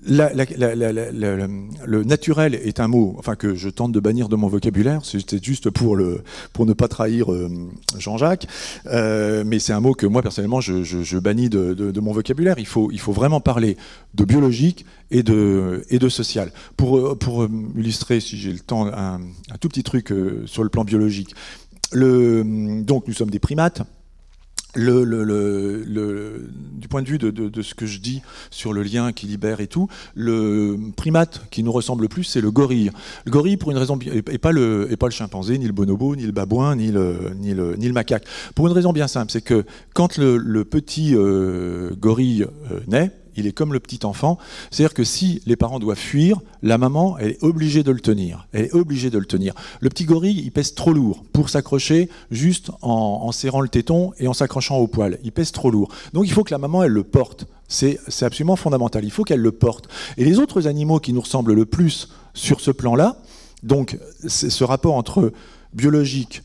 le naturel est un mot enfin, que je tente de bannir de mon vocabulaire, c'était juste pour, le, pour ne pas trahir euh, Jean-Jacques, euh, mais c'est un mot que moi personnellement je, bannis de, mon vocabulaire. Il faut, il faut vraiment parler de biologique et de, et de social. Pour, euh, pour illustrer, si j'ai le temps, un, un, tout petit truc sur le plan biologique. Le, donc nous sommes des primates le, le, le, du point de vue de, de, de, ce que je dis sur le lien qui libère et tout, le primate qui nous ressemble le plus, c'est le gorille. Le gorille, pour une raison et pas le et pas le chimpanzé, ni le bonobo, ni le babouin, ni le ni le, ni le macaque. Pour une raison bien simple, c'est que quand le, petit euh, gorille euh, naît, il est comme le petit enfant. C'est-à-dire que si les parents doivent fuir, la maman, elle est obligée de le tenir. Elle est obligée de le tenir. Le petit gorille, il pèse trop lourd pour s'accrocher juste en, serrant le téton et en s'accrochant au poil. Il pèse trop lourd. Donc il faut que la maman, elle le porte. C'est absolument fondamental. Il faut qu'elle le porte. Et les autres animaux qui nous ressemblent le plus sur ce plan-là, donc ce rapport entre biologique,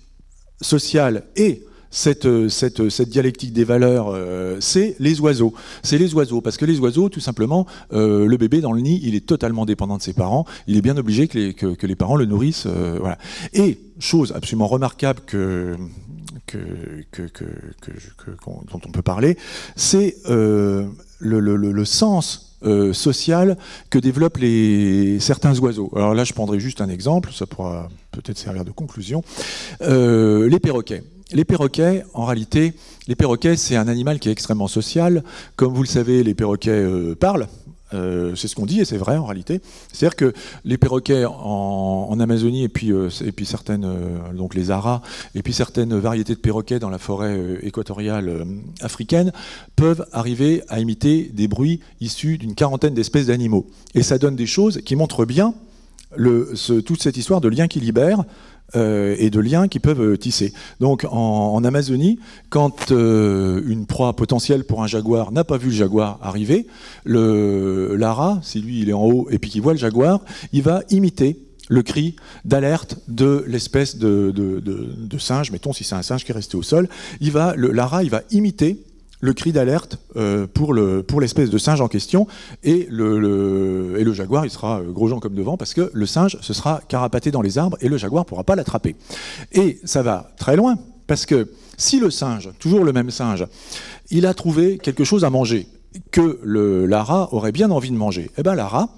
social et euh, euh, cette, dialectique des valeurs, euh, c'est les oiseaux. C'est les oiseaux, parce que les oiseaux, tout simplement, le bébé dans le nid, il est totalement dépendant de ses parents, il est bien obligé que les, parents le nourrissent. Et, chose absolument remarquable dont on peut parler, c'est le, sens social que développent certains oiseaux. Alors là, je prendrai juste un exemple, ça pourra peut-être servir de conclusion. les perroquets les perroquets, en réalité, les perroquets, c'est un animal qui est extrêmement social. Comme vous le savez, les perroquets euh, parlent. Euh, c'est ce qu'on dit et c'est vrai en réalité. C'est-à-dire que les perroquets en, Amazonie et puis, euh, et puis certaines, donc les aras, et puis certaines variétés de perroquets dans la forêt équatoriale africaine peuvent arriver à imiter des bruits issus d'une quarantaine d'espèces d'animaux. Et ça donne des choses qui montrent bien toute cette histoire de lien qui libère euh, et de liens qui peuvent euh, tisser. Donc en, Amazonie, quand euh, une proie potentielle pour un jaguar n'a pas vu le jaguar arriver, le Lara, si lui il est en haut et puis qu'il voit le jaguar, il va imiter le cri d'alerte de l'espèce de, de, singe, mettons si c'est un singe qui est resté au sol, il va, le Lara il va imiter le cri d'alerte euh, pour l'espèce le, pour de singe en question et le, et le jaguar il sera euh, gros gens comme devant parce que le singe se sera carapaté dans les arbres et le jaguar ne pourra pas l'attraper. Et ça va très loin parce que si le singe, toujours le même singe, il a trouvé quelque chose à manger que le, la rat aurait bien envie de manger, et eh ben la rat,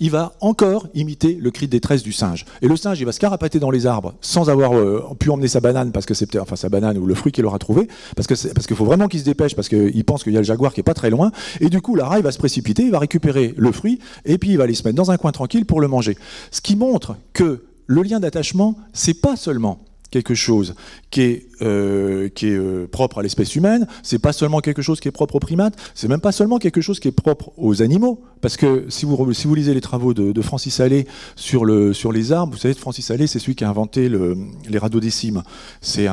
il va encore imiter le cri de détresse du singe. Et le singe, il va se carapater dans les arbres sans avoir euh, pu emmener sa banane, parce que c'est enfin sa banane ou le fruit qu'il aura trouvé, parce que parce qu'il faut vraiment qu'il se dépêche, parce qu'il pense qu'il y a le jaguar qui est pas très loin. Et du coup, Lara, il va se précipiter, il va récupérer le fruit, et puis il va aller se mettre dans un coin tranquille pour le manger. Ce qui montre que le lien d'attachement, c'est pas seulement quelque chose qui est, euh, qui est euh, propre à l'espèce humaine, c'est pas seulement quelque chose qui est propre aux primates, c'est même pas seulement quelque chose qui est propre aux animaux. Parce que si vous, si vous lisez les travaux de, Francis Allais sur, le, sur les arbres, vous savez, Francis Allais, c'est celui qui a inventé le, les radodécimes. C'est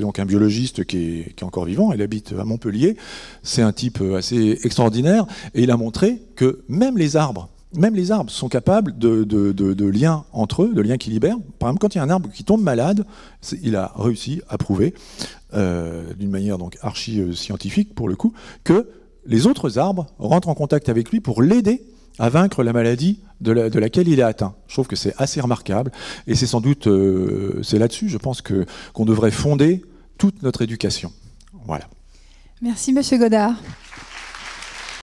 donc un biologiste qui qui est encore vivant, il habite à Montpellier. C'est un type euh, assez extraordinaire et il a montré que même les arbres, même les arbres sont capables de, liens entre eux, de liens qui libèrent. Par exemple, quand il y a un arbre qui tombe malade, il a réussi à prouver, euh, d'une manière donc archi-scientifique pour le coup, que les autres arbres rentrent en contact avec lui pour l'aider à vaincre la maladie de, laquelle il est atteint. Je trouve que c'est assez remarquable, et c'est sans doute euh, c'est là-dessus, je pense, que qu'on devrait fonder toute notre éducation. Voilà. Merci, Monsieur Godard.